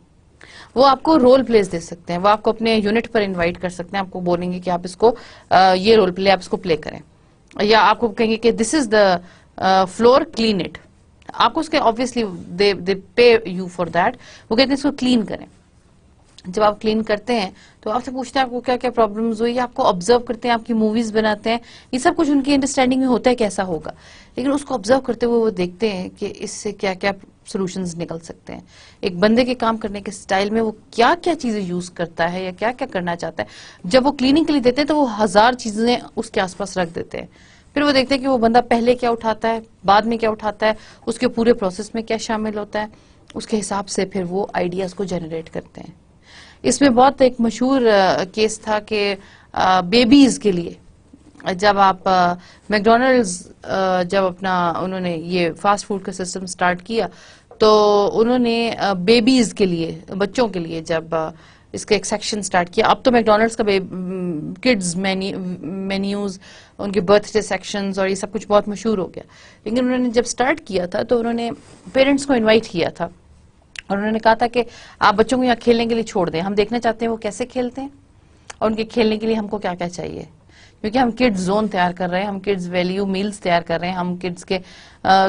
S1: वो आपको रोल प्लेस दे सकते हैं वो आपको अपने यूनिट पर इन्वाइट कर सकते हैं आपको बोलेंगे कि आप इसको ये रोल प्ले आप इसको प्ले करें या आपको कहेंगे कि this is the floor clean it आपको उसके ऑब्वियसली दे दे पे यू फॉर दैट वो कहते हैं इसको क्लीन करें जब आप क्लीन करते हैं तो आपसे पूछते हैं आपको क्या क्या प्रॉब्लम्स हुई आपको ऑब्जर्व करते हैं आपकी मूवीज बनाते हैं ये सब कुछ उनकी अंडरस्टैंडिंग में होता है कैसा होगा लेकिन उसको ऑब्जर्व करते हुए वो देखते हैं कि इससे क्या क्या सोल्यूशन निकल सकते हैं एक बंदे के काम करने के स्टाइल में वो क्या क्या चीज़ें यूज़ करता है या क्या क्या करना चाहता है जब वो क्लीनिंग के लिए देते हैं तो वो हज़ार चीज़ें उसके आसपास रख देते हैं फिर वो देखते हैं कि वो बंदा पहले क्या उठाता है बाद में क्या उठाता है उसके पूरे प्रोसेस में क्या शामिल होता है उसके हिसाब से फिर वो आइडियाज़ को जनरेट करते हैं इसमें बहुत एक मशहूर केस था कि बेबीज के लिए जब आप मैकडोनल्ड्स जब अपना उन्होंने ये फास्ट फूड का सिस्टम स्टार्ट किया तो उन्होंने बेबीज के लिए बच्चों के लिए जब इसका एक सेक्शन स्टार्ट किया अब तो मैकडोनल्ड्स का किड्स मेन्यूज उनके बर्थडे सेक्शंस और ये सब कुछ बहुत मशहूर हो गया लेकिन उन्होंने जब स्टार्ट किया था तो उन्होंने पेरेंट्स को इनवाइट किया था और उन्होंने कहा था कि आप बच्चों को यहाँ खेलने के लिए छोड़ दें हम देखना चाहते हैं वो कैसे खेलते हैं और उनके खेलने के लिए हमको क्या क्या चाहिए क्योंकि हम किड्स जोन तैयार कर रहे हैं हम किड्स वैल्यू मील्स तैयार कर रहे हैं हम किड्स के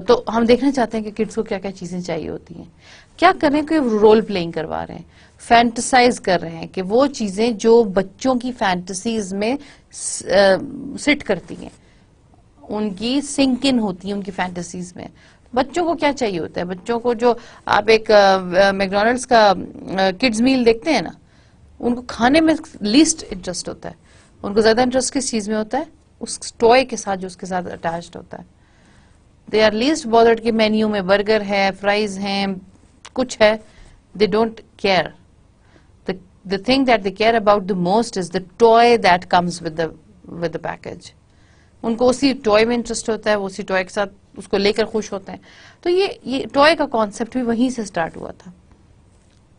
S1: तो हम देखना चाहते हैं कि किड्स को क्या क्या चीजें चाहिए होती हैं क्या कर रहे हैं कि रोल प्लेइंग करवा रहे हैं फैंटसाइज कर रहे हैं कि वो चीजें जो बच्चों की फैंटसीज में सिट करती हैं उनकी सिंक इन होती है उनकी फैंटसीज में बच्चों को क्या चाहिए होता है बच्चों को जो आप एक मैकडोनल्ड्स का किड्स मील देखते हैं ना उनको खाने में लीस्ट इंटरेस्ट होता है उनको ज्यादा इंटरेस्ट किस चीज में होता है उस टॉय के साथ जो उसके साथ अटैच होता है दे आर लीस्ट बॉदर्ड के मेन्यू में बर्गर है फ्राइज हैं कुछ है they don't care the thing that they care about the most is the toy that comes with the with the package उनको उसी टॉय में इंटरेस्ट होता है उसी टॉय के साथ उसको लेकर खुश होते हैं तो ये ये टॉय का कॉन्सेप्ट भी वहीं से स्टार्ट हुआ था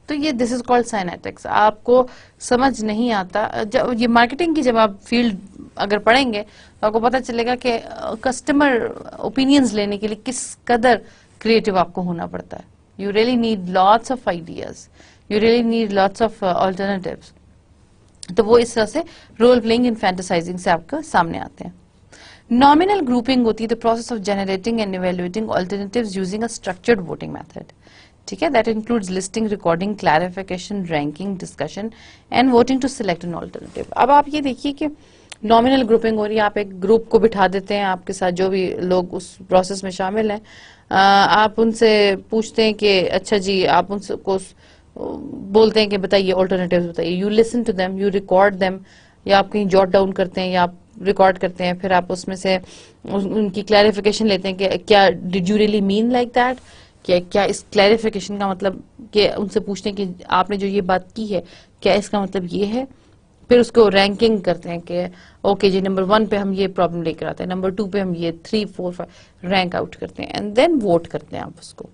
S1: तो ये दिस इज कॉल्ड साइनेटिक्स आपको समझ नहीं आता जब ये मार्केटिंग की जब आप फील्ड अगर पढ़ेंगे तो आपको पता चलेगा कि कस्टमर ओपिनियंस लेने के लिए किस कदर क्रिएटिव आपको होना पड़ता है you really need lots of ideas you really need lots of alternative तो वो इस तरह से रोल प्लेइंग इन फैंटेसाइजिंग से आपके सामने आते हैं Nominal grouping होती है the process of generating and evaluating alternatives using a structured voting method. ठीक है that includes listing, recording, clarification, ranking, discussion and voting to select an alternative. अब आप ये देखिए कि नॉमिनल ग्रुपिंग हो रही है आप एक ग्रुप को बिठा देते हैं आपके साथ जो भी लोग उस प्रोसेस में शामिल हैं आप उनसे पूछते हैं कि अच्छा जी आप उनको बोलते हैं कि बताइए ऑल्टरनेटिव बताइए you listen to them you record them या आप कहीं जॉट डाउन करते हैं या आप रिकॉर्ड करते हैं फिर आप उसमें से उनकी क्लैरिफिकेशन लेते हैं कि क्या did you really mean like that कि क्या इस क्लैरिफिकेशन का मतलब कि उनसे पूछते हैं कि आपने जो ये बात की है क्या इसका मतलब ये है फिर उसको रैंकिंग करते हैं कि ओके जी नंबर वन पे हम ये प्रॉब्लम लेकर आते हैं नंबर टू पे हम ये three four five rank out करते हैं एंड देन वोट करते हैं आप उसको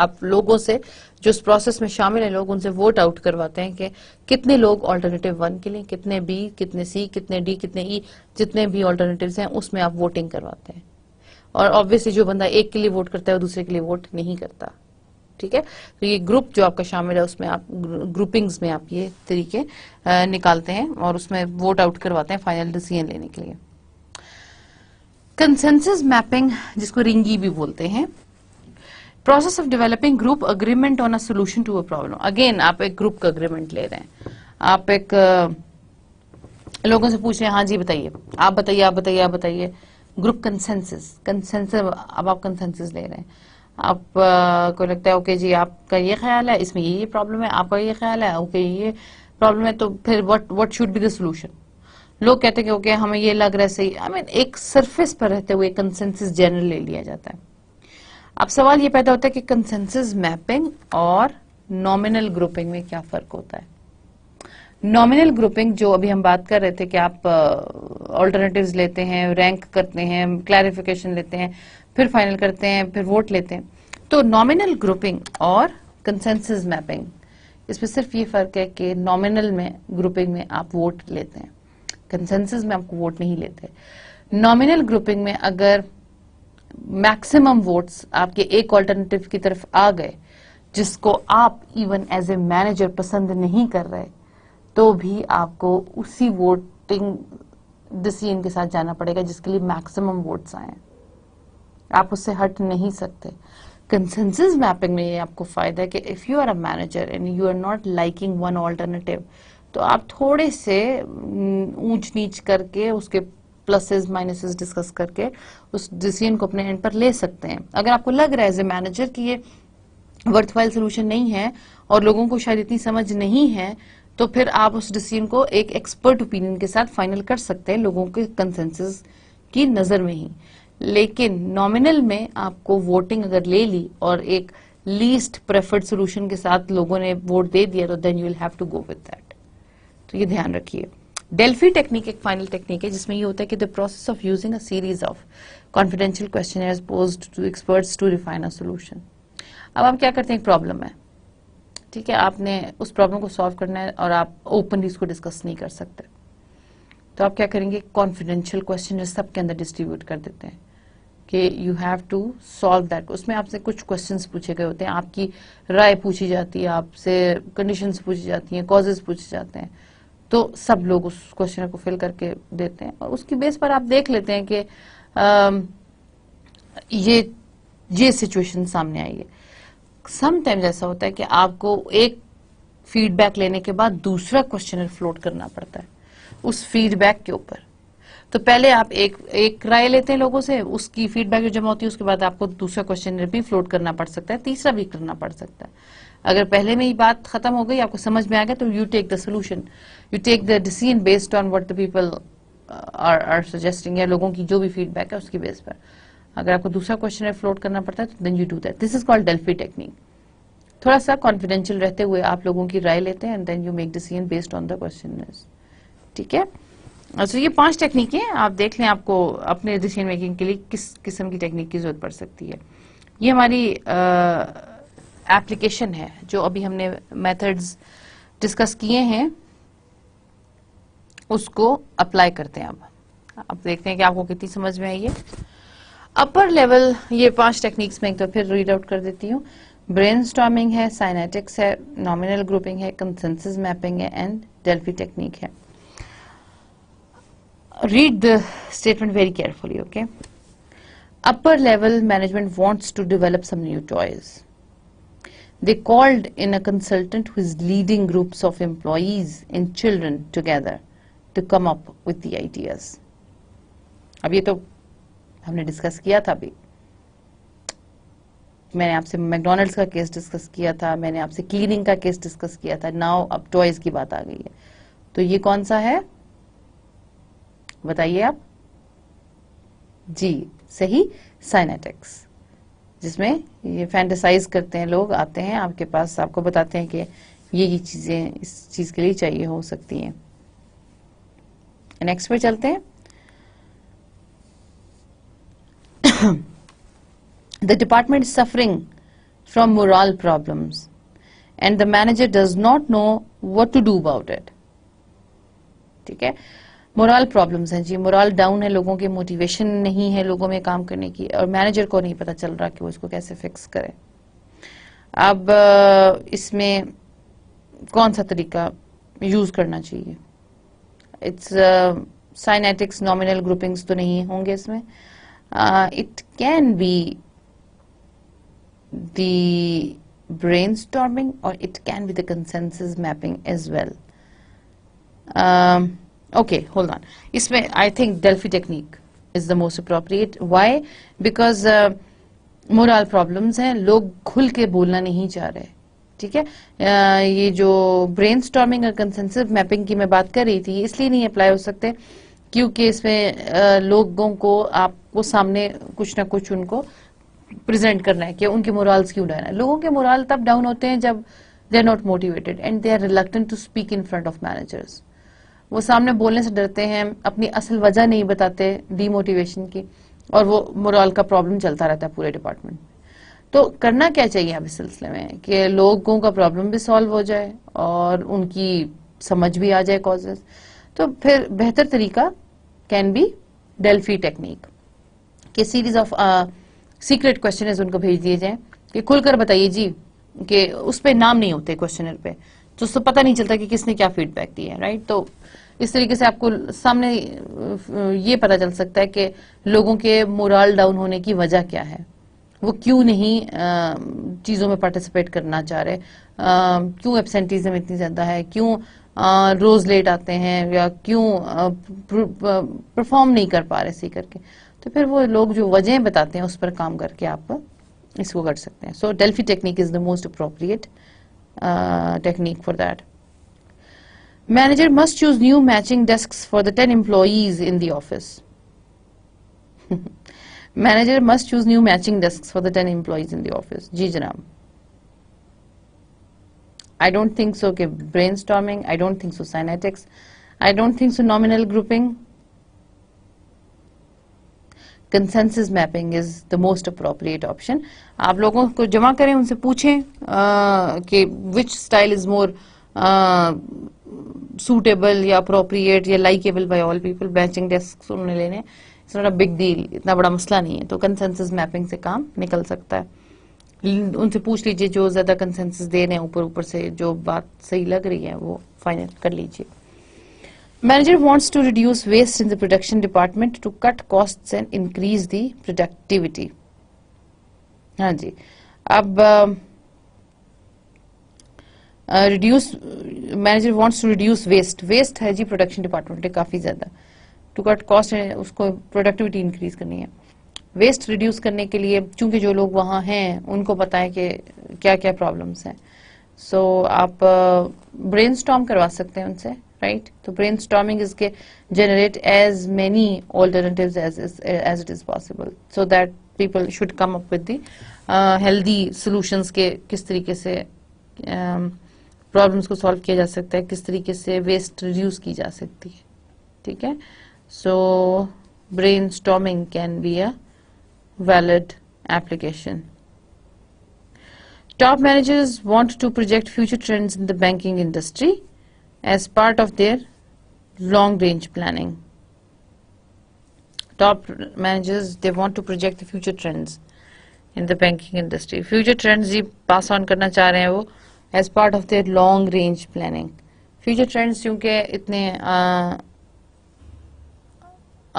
S1: आप लोगों से जो उस प्रोसेस में शामिल है लोग उनसे वोट आउट करवाते हैं कि कितने लोग ऑल्टरनेटिव वन के लिए कितने बी कितने सी कितने डी कितने ई e, जितने भी ऑल्टरनेटिव हैं उसमें आप वोटिंग करवाते हैं और ऑब्वियसली जो बंदा एक के लिए वोट करता है वो दूसरे के लिए वोट नहीं करता ठीक है तो ये ग्रुप जो आपका शामिल है उसमें आप ग्रुपिंग्स में आप ये तरीके निकालते हैं और उसमें वोट आउट करवाते हैं फाइनल डिसीजन लेने के लिए कंसेंसस मैपिंग जिसको रिंगी भी बोलते हैं process of developing group agreement on a solution to a problem again आप एक ग्रुप का अग्रीमेंट ले रहे हैं आप एक लोगों से पूछ रहे हैं हाँ जी बताइए आप बताइए आप बताइए आप बताइए ग्रुप कंसेंसस कंसेंसस अब आप कंसेंसस ले रहे हैं आप आ, को लगता है ओके जी आपका ये ख्याल है इसमें ये ये प्रॉब्लम है आपका ये ख्याल है ओके ये प्रॉब्लम है तो फिर what what should be the solution लोग कहते हैं कि ओके हमें ये लग रहा है सही आई I मीन mean, एक सरफेस पर रहते हुए कंसेंसस जनरल ले लिया जाता है अब सवाल ये पैदा होता है कि कंसेंसस मैपिंग और नॉमिनल ग्रुपिंग में क्या फर्क होता है नॉमिनल ग्रुपिंग जो अभी हम बात कर रहे थे कि आप ऑल्टरनेटिव्स uh, लेते हैं रैंक करते हैं क्लैरिफिकेशन लेते हैं फिर फाइनल करते हैं फिर वोट लेते हैं तो नॉमिनल ग्रुपिंग और कंसेंसस मैपिंग इसमें सिर्फ ये फर्क है कि नॉमिनल में ग्रुपिंग में आप वोट लेते हैं कंसेंसस में आपको वोट नहीं लेते नॉमिनल ग्रुपिंग में अगर मैक्सिमम वोट्स आपके एक ऑल्टरनेटिव की तरफ आ गए जिसको आप इवन एज ए मैनेजर पसंद नहीं कर रहे तो भी आपको उसी वोटिंग डिसीजन के साथ जाना पड़ेगा जिसके लिए मैक्सिमम वोट्स आए आप उससे हट नहीं सकते कंसेंसस मैपिंग में ये आपको फायदा है कि if you are a manager and you are not liking one alternative तो आप थोड़े से ऊंच नीच करके उसके प्लसेज माइनसेज डिस्कस करके उस डिसीजन को अपने हैंड पर ले सकते हैं अगर आपको लग रहा है एज ए मैनेजर कि ये वर्थवाइल सोल्यूशन नहीं है और लोगों को शायद इतनी समझ नहीं है तो फिर आप उस डिसीजन को एक एक्सपर्ट ओपिनियन के साथ फाइनल कर सकते हैं लोगों के कंसेंसस की नज़र में ही लेकिन नॉमिनल में आपको वोटिंग अगर ले ली और एक लीस्ट प्रेफर्ड सोल्यूशन के साथ लोगों ने वोट दे दिया तो then you will have to go with that तो ये ध्यान रखिए डेल्फी टेक्निक एक फाइनल टेक्निक है जिसमें ये होता है कि the process of using a series of confidential question to experts to refine a solution अब आप क्या करते हैं एक प्रॉब्लम है ठीक है आपने उस प्रॉब्लम को सॉल्व करना है और आप ओपनली इसको डिस्कस नहीं कर सकते तो आप क्या करेंगे कॉन्फिडेंशियल क्वेश्चन सबके अंदर डिस्ट्रीब्यूट कर देते हैं कि you have to solve that उसमें आपसे कुछ क्वेश्चंस पूछे गए होते हैं आपकी राय पूछी जाती है आपसे कंडीशंस पूछी जाती हैं कॉजेज पूछे जाते हैं तो सब लोग उस क्वेश्चन को फिल करके देते हैं और उसकी बेस पर आप देख लेते हैं कि ये ये सिचुएशन सामने आई है समटाइम्स ऐसा होता है कि आपको एक फीडबैक लेने के बाद दूसरा क्वेश्चन फ्लोट करना पड़ता है उस फीडबैक के ऊपर तो पहले आप एक एक राय लेते हैं लोगों से उसकी फीडबैक जमा होती है उसके बाद आपको दूसरा क्वेश्चन भी फ्लोट करना पड़ सकता है तीसरा भी करना पड़ सकता है अगर पहले में ही बात खत्म हो गई आपको समझ में आ गया तो you take the solution you take the decision based on what the people are are suggesting या लोगों की जो भी फीडबैक है उसकी बेस पर अगर आपको दूसरा क्वेश्चन फ्लोट करना पड़ता है तो then you do that this is called Delphi technique थोड़ा सा कॉन्फिडेंशियल रहते हुए आप लोगों की राय लेते हैं and then you make decision based on the question ठीक है सो अच्छा, ये पांच टेक्निक है आप देख लें आपको अपने डिसीजन मेकिंग के लिए किस किस्म की टेक्निक की जरूरत पड़ सकती है ये हमारी आ, uh, एप्लीकेशन है जो अभी हमने मेथड्स डिस्कस किए हैं उसको अप्लाई करते हैं अब अब देखते हैं कि आपको कितनी समझ में आई है अपर लेवल ये पांच टेक्निक्स में एक तो फिर रीड आउट कर देती हूँ ब्रेन है साइनेटिक्स है नॉमिनल ग्रुपिंग है कंसेंसस मैपिंग है एंड डेल्फी टेक्निक है read the statement very carefully okay upper level management wants to develop some new toys They called in a consultant who is leading groups of employees and children together to come up with the ideas. ab ye to humne discuss kiya tha अभी मैंने आपसे McDonald's का case discuss किया था मैंने आपसे cleaning का case discuss किया था नाउ अब टॉयज की बात आ गई है तो ये कौन सा है बताइए आप जी सही साइनेटिक्स जिसमें ये फैंटेसाइज करते हैं लोग आते हैं आपके पास आपको बताते हैं कि ये ही चीज़ें इस चीज़ के लिए चाहिए हो सकती हैं नेक्स्ट पे चलते हैं the department is suffering from morale problems and the manager does not know what to do about it ठीक है मोरल प्रॉब्लम्स हैं जी मोरल डाउन है लोगों के मोटिवेशन नहीं है लोगों में काम करने की और मैनेजर को नहीं पता चल रहा कि वो इसको कैसे फिक्स करे अब इसमें कौन सा तरीका यूज करना चाहिए इट्स साइनेटिक्स नॉमिनल ग्रुपिंग्स तो नहीं होंगे इसमें it can be brainstorming और it can be the consensus mapping as well Um, okay hold on इसमें I think Delphi technique is the most appropriate why because uh, moral problems लोग खुल के बोलना नहीं चाह रहे ठीक है ये जो ब्रेन स्टॉर्मिंग और कंसेंसिव मैपिंग की मैं बात कर रही थी इसलिए नहीं अप्लाई हो सकते क्योंकि इसमें लोगों को आपको सामने कुछ ना कुछ उनको प्रेजेंट करना है कि उनके मोरल्स क्यों डालना है लोगों के मोरल तब डाउन होते हैं जब they are not motivated and they are reluctant to speak in front of managers वो सामने बोलने से डरते हैं अपनी असल वजह नहीं बताते डीमोटिवेशन की और वो मोरल का प्रॉब्लम चलता रहता है पूरे डिपार्टमेंट में तो करना क्या चाहिए अब इस सिलसिले में कि लोगों का प्रॉब्लम भी सॉल्व हो जाए और उनकी समझ भी आ जाए कॉजेज तो फिर बेहतर तरीका कैन बी डेल्फी टेक्निक कि सीरीज ऑफ सीक्रेट क्वेश्चन उनको भेज दिए जाए कि खुलकर बताइए जी कि उस पर नाम नहीं होते क्वेश्चनर पे तो उससे पता नहीं चलता कि किसने क्या फीडबैक दिया है राइट तो इस तरीके से आपको सामने ये पता चल सकता है कि लोगों के मोरल डाउन होने की वजह क्या है वो क्यों नहीं चीज़ों में पार्टिसिपेट करना चाह रहे क्यों एबसेंटिज्म इतनी ज़्यादा है क्यों रोज लेट आते हैं या क्यों परफॉर्म नहीं कर पा रहे सी करके तो फिर वो लोग जो वजह बताते हैं उस पर काम करके आप इसको कर सकते हैं so Delphi technique is the most appropriate technique for that Manager must choose new matching desks for the 10 employees in the office. <laughs> Manager must choose new matching desks for the 10 employees in the office. Ji janab. I don't think so okay, brainstorming. I don't think so cinetics I don't think so nominal grouping. Consensus mapping is the most appropriate option. आप लोगों को जमा करें उनसे पूछें which style is more. Suitable या appropriate या likeable by all people benching desk उन्होंने लेने इट्स बिग डील इतना बड़ा मसला नहीं है तो कंसेंसस मैपिंग से काम निकल सकता है उनसे पूछ लीजिए जो ज्यादा कंसेंसस दे रहे हैं ऊपर ऊपर से जो बात सही लग रही है वो फाइनल कर लीजिए manager wants to reduce waste in the production department to cut cost and increase the productivity हाँ जी अब uh, reduce manager wants to reduce waste waste है जी प्रोडक्शन डिपार्टमेंट ने काफी ज्यादा टू कट कॉस्ट है उसको प्रोडक्टिविटी इंक्रीज करनी है वेस्ट रिड्यूस करने के लिए चूंकि जो लोग वहाँ हैं उनको पता है कि क्या क्या प्रॉब्लम्स हैं सो so, आप ब्रेन uh, करवा सकते हैं उनसे राइट right? तो ब्रेन स्टॉमिंग इज के generate as many alternative as it is possible so that people should come up with the healthy solutions के किस तरीके से um, प्रॉब्लम्स को सॉल्व किया जा सकता है किस तरीके से वेस्ट रिड्यूस की जा सकती है ठीक है so brainstorming can be a valid application top managers want to project future trends in the banking industry as part of their long range planning top managers they want to project the future trends in the banking industry future trends ये pass on करना चाह रहे हैं वो as part of their long range planning future trends क्योंकि इतने आ,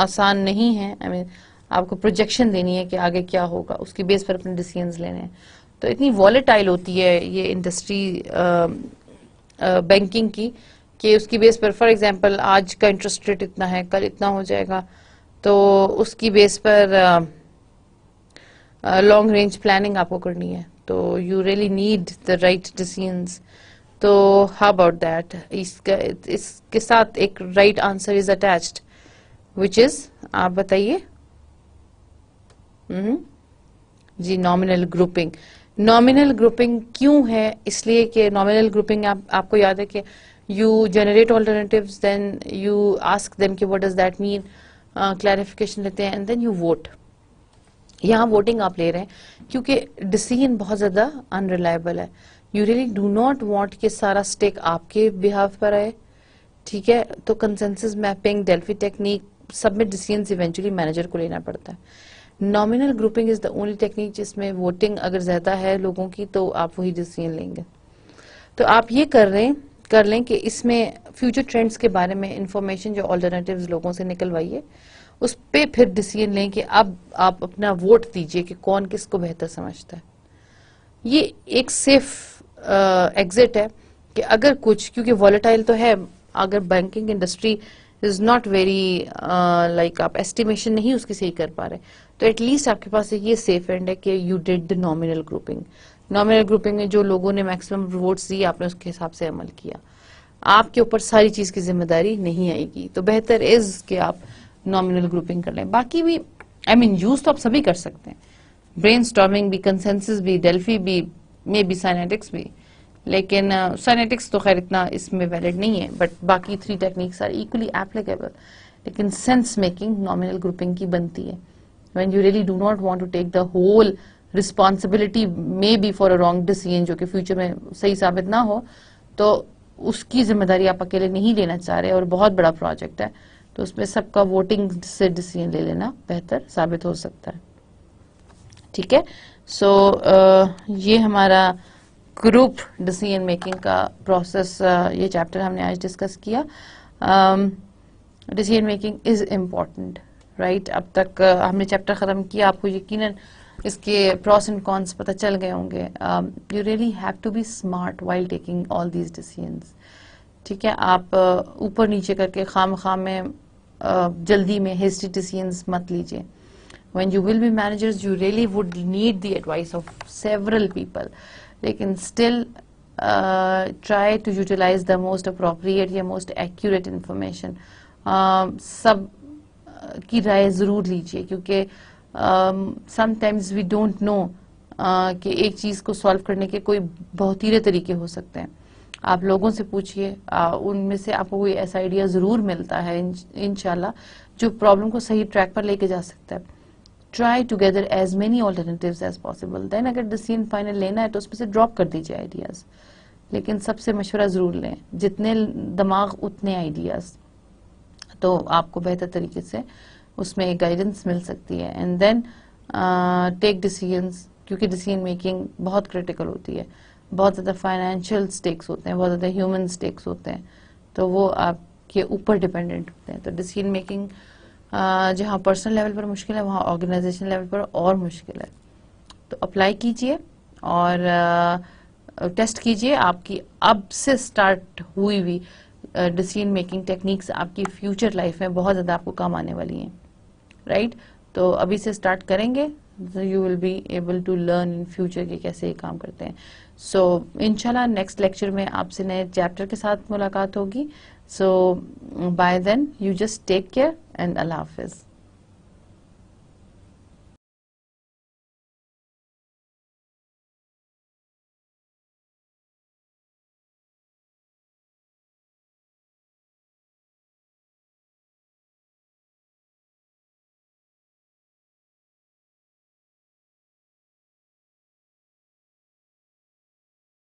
S1: आसान नहीं है आई I मीन mean, आपको प्रोजेक्शन देनी है कि आगे क्या होगा उसकी बेस पर अपने डिसीजन लेने हैं तो इतनी वॉलेटाइल होती है ये इंडस्ट्री बैंकिंग की कि उसकी बेस पर फॉर एग्जांपल आज का इंटरेस्ट रेट इतना है कल इतना हो जाएगा तो उसकी बेस पर लॉन्ग रेंज प्लानिंग आपको करनी है तो you really need the right decisions तो हाउ अबाउट दैट इसका इसके साथ एक right answer is attached which is आप बताइए हम्म। जी नॉमिनल ग्रुपिंग नॉमिनल ग्रुपिंग क्यों है इसलिए कि नॉमिनल ग्रुपिंग आप आपको याद है कि you generate alternatives then you ask them कि what does that mean clarification लेते हैं एंड देन यू वोट यहाँ वोटिंग आप ले रहे हैं क्योंकि डिसीजन बहुत ज्यादा अनरिलायबल है you really do not want कि सारा स्टेक आपके बिहाफ पर आए ठीक है तो कंसेंसस मैपिंग डेल्फी टेक्निक सब में डिसीजन इवेंचुअली मैनेजर को लेना पड़ता है nominal grouping is the only technique जिसमें वोटिंग अगर ज्यादा है लोगों की तो आप वही डिसीजन लेंगे तो आप ये कर रहे हैं कर लें कि इसमें फ्यूचर ट्रेंड्स के बारे में इंफॉर्मेशन जो ऑल्टरनेटिव्स लोगों से निकलवाइए उस पर फिर डिसीजन लें कि अब आप अपना वोट दीजिए कि कौन किसको बेहतर समझता है ये एक सेफ एग्जिट है कि अगर कुछ क्योंकि वॉलेटाइल तो है अगर banking industry is not very like आप एस्टिमेशन नहीं उसकी सही कर पा रहे तो एटलीस्ट आपके पास ये सेफ एंड है कि you did the nominal grouping nominal grouping में जो लोगों ने मैक्सिमम वोट्स दिए आपने उसके हिसाब से अमल किया आपके ऊपर सारी चीज की जिम्मेदारी नहीं आएगी तो बेहतर इज कि आप नॉमिनल ग्रुपिंग कर लें बाकी भी आई मीन यूज तो आप सभी कर सकते हैं ब्रेन भी कंसेंसिस भी डेल्फी भी मे बी साइनेटिक्स भी लेकिन साइनेटिक्स uh, तो खैर इतना इसमें वैलिड नहीं है बट बाकी three techniques are equally applicable लेकिन सेंस मेकिंग नॉमिनल ग्रुपिंग की बनती है you really do not want to take the whole responsibility maybe for a wrong decision जो कि फ्यूचर में सही साबित ना हो तो उसकी जिम्मेदारी आप अकेले नहीं लेना चाह रहे और बहुत बड़ा प्रोजेक्ट है तो उसमें सबका वोटिंग से डिसीजन ले लेना बेहतर साबित हो सकता है ठीक है सो so, ये हमारा ग्रुप डिसीजन मेकिंग का प्रोसेस ये चैप्टर हमने आज डिस्कस किया decision making is important right अब तक हमने चैप्टर ख़त्म किया आपको यकीनन इसके प्रॉस एंड कॉन्स पता चल गए होंगे you really have to be smart while taking all these decisions ठीक है आप ऊपर नीचे करके खाम खाम में जल्दी में हिस्ट्री डिसीजन मत लीजिए when you will be managers you really would need the advice of several people लेकिन still try to utilize the most appropriate या मोस्ट एक्यूरेट इन्फॉर्मेशन सब की राय जरूर लीजिए क्योंकि समटाइम्स वी डोंट नो कि एक चीज को सॉल्व करने के कोई बहुत तीरे तरीके हो सकते हैं आप लोगों से पूछिए उनमें से आपको कोई ऐसा आइडिया ज़रूर मिलता है इन जो प्रॉब्लम को सही ट्रैक पर लेके जा सकता है try together as many alternative as possible then अगर डिसीजन फाइनल लेना है तो उसमें से ड्रॉप कर दीजिए आइडियाज़ लेकिन सबसे मशवरा ज़रूर लें जितने दिमाग उतने आइडियाज़ तो आपको बेहतर तरीके से उसमें गाइडेंस मिल सकती है एंड देन टेक डिसीजन क्योंकि डिसीजन मेकिंग बहुत क्रिटिकल होती है बहुत ज़्यादा फाइनेंशियल स्टेक्स होते हैं बहुत ज़्यादा ह्यूमन स्टेक्स होते हैं तो वो आपके ऊपर डिपेंडेंट होते हैं तो डिसीजन मेकिंग जहाँ पर्सनल लेवल पर मुश्किल है वहाँ ऑर्गेनाइजेशन लेवल पर और मुश्किल है तो अप्लाई कीजिए और आ, टेस्ट कीजिए आपकी अब से स्टार्ट हुई हुई डिसीजन मेकिंग टेक्निक्स आपकी फ्यूचर लाइफ में बहुत ज़्यादा आपको काम आने वाली हैं राइट right? तो अभी से स्टार्ट करेंगे you will be able to learn in future के कैसे ये काम करते हैं सो इनशाला नेक्स्ट लेक्चर में आपसे नए चैप्टर के साथ मुलाकात होगी so bye then you just take care and अल्लाह हाफिज़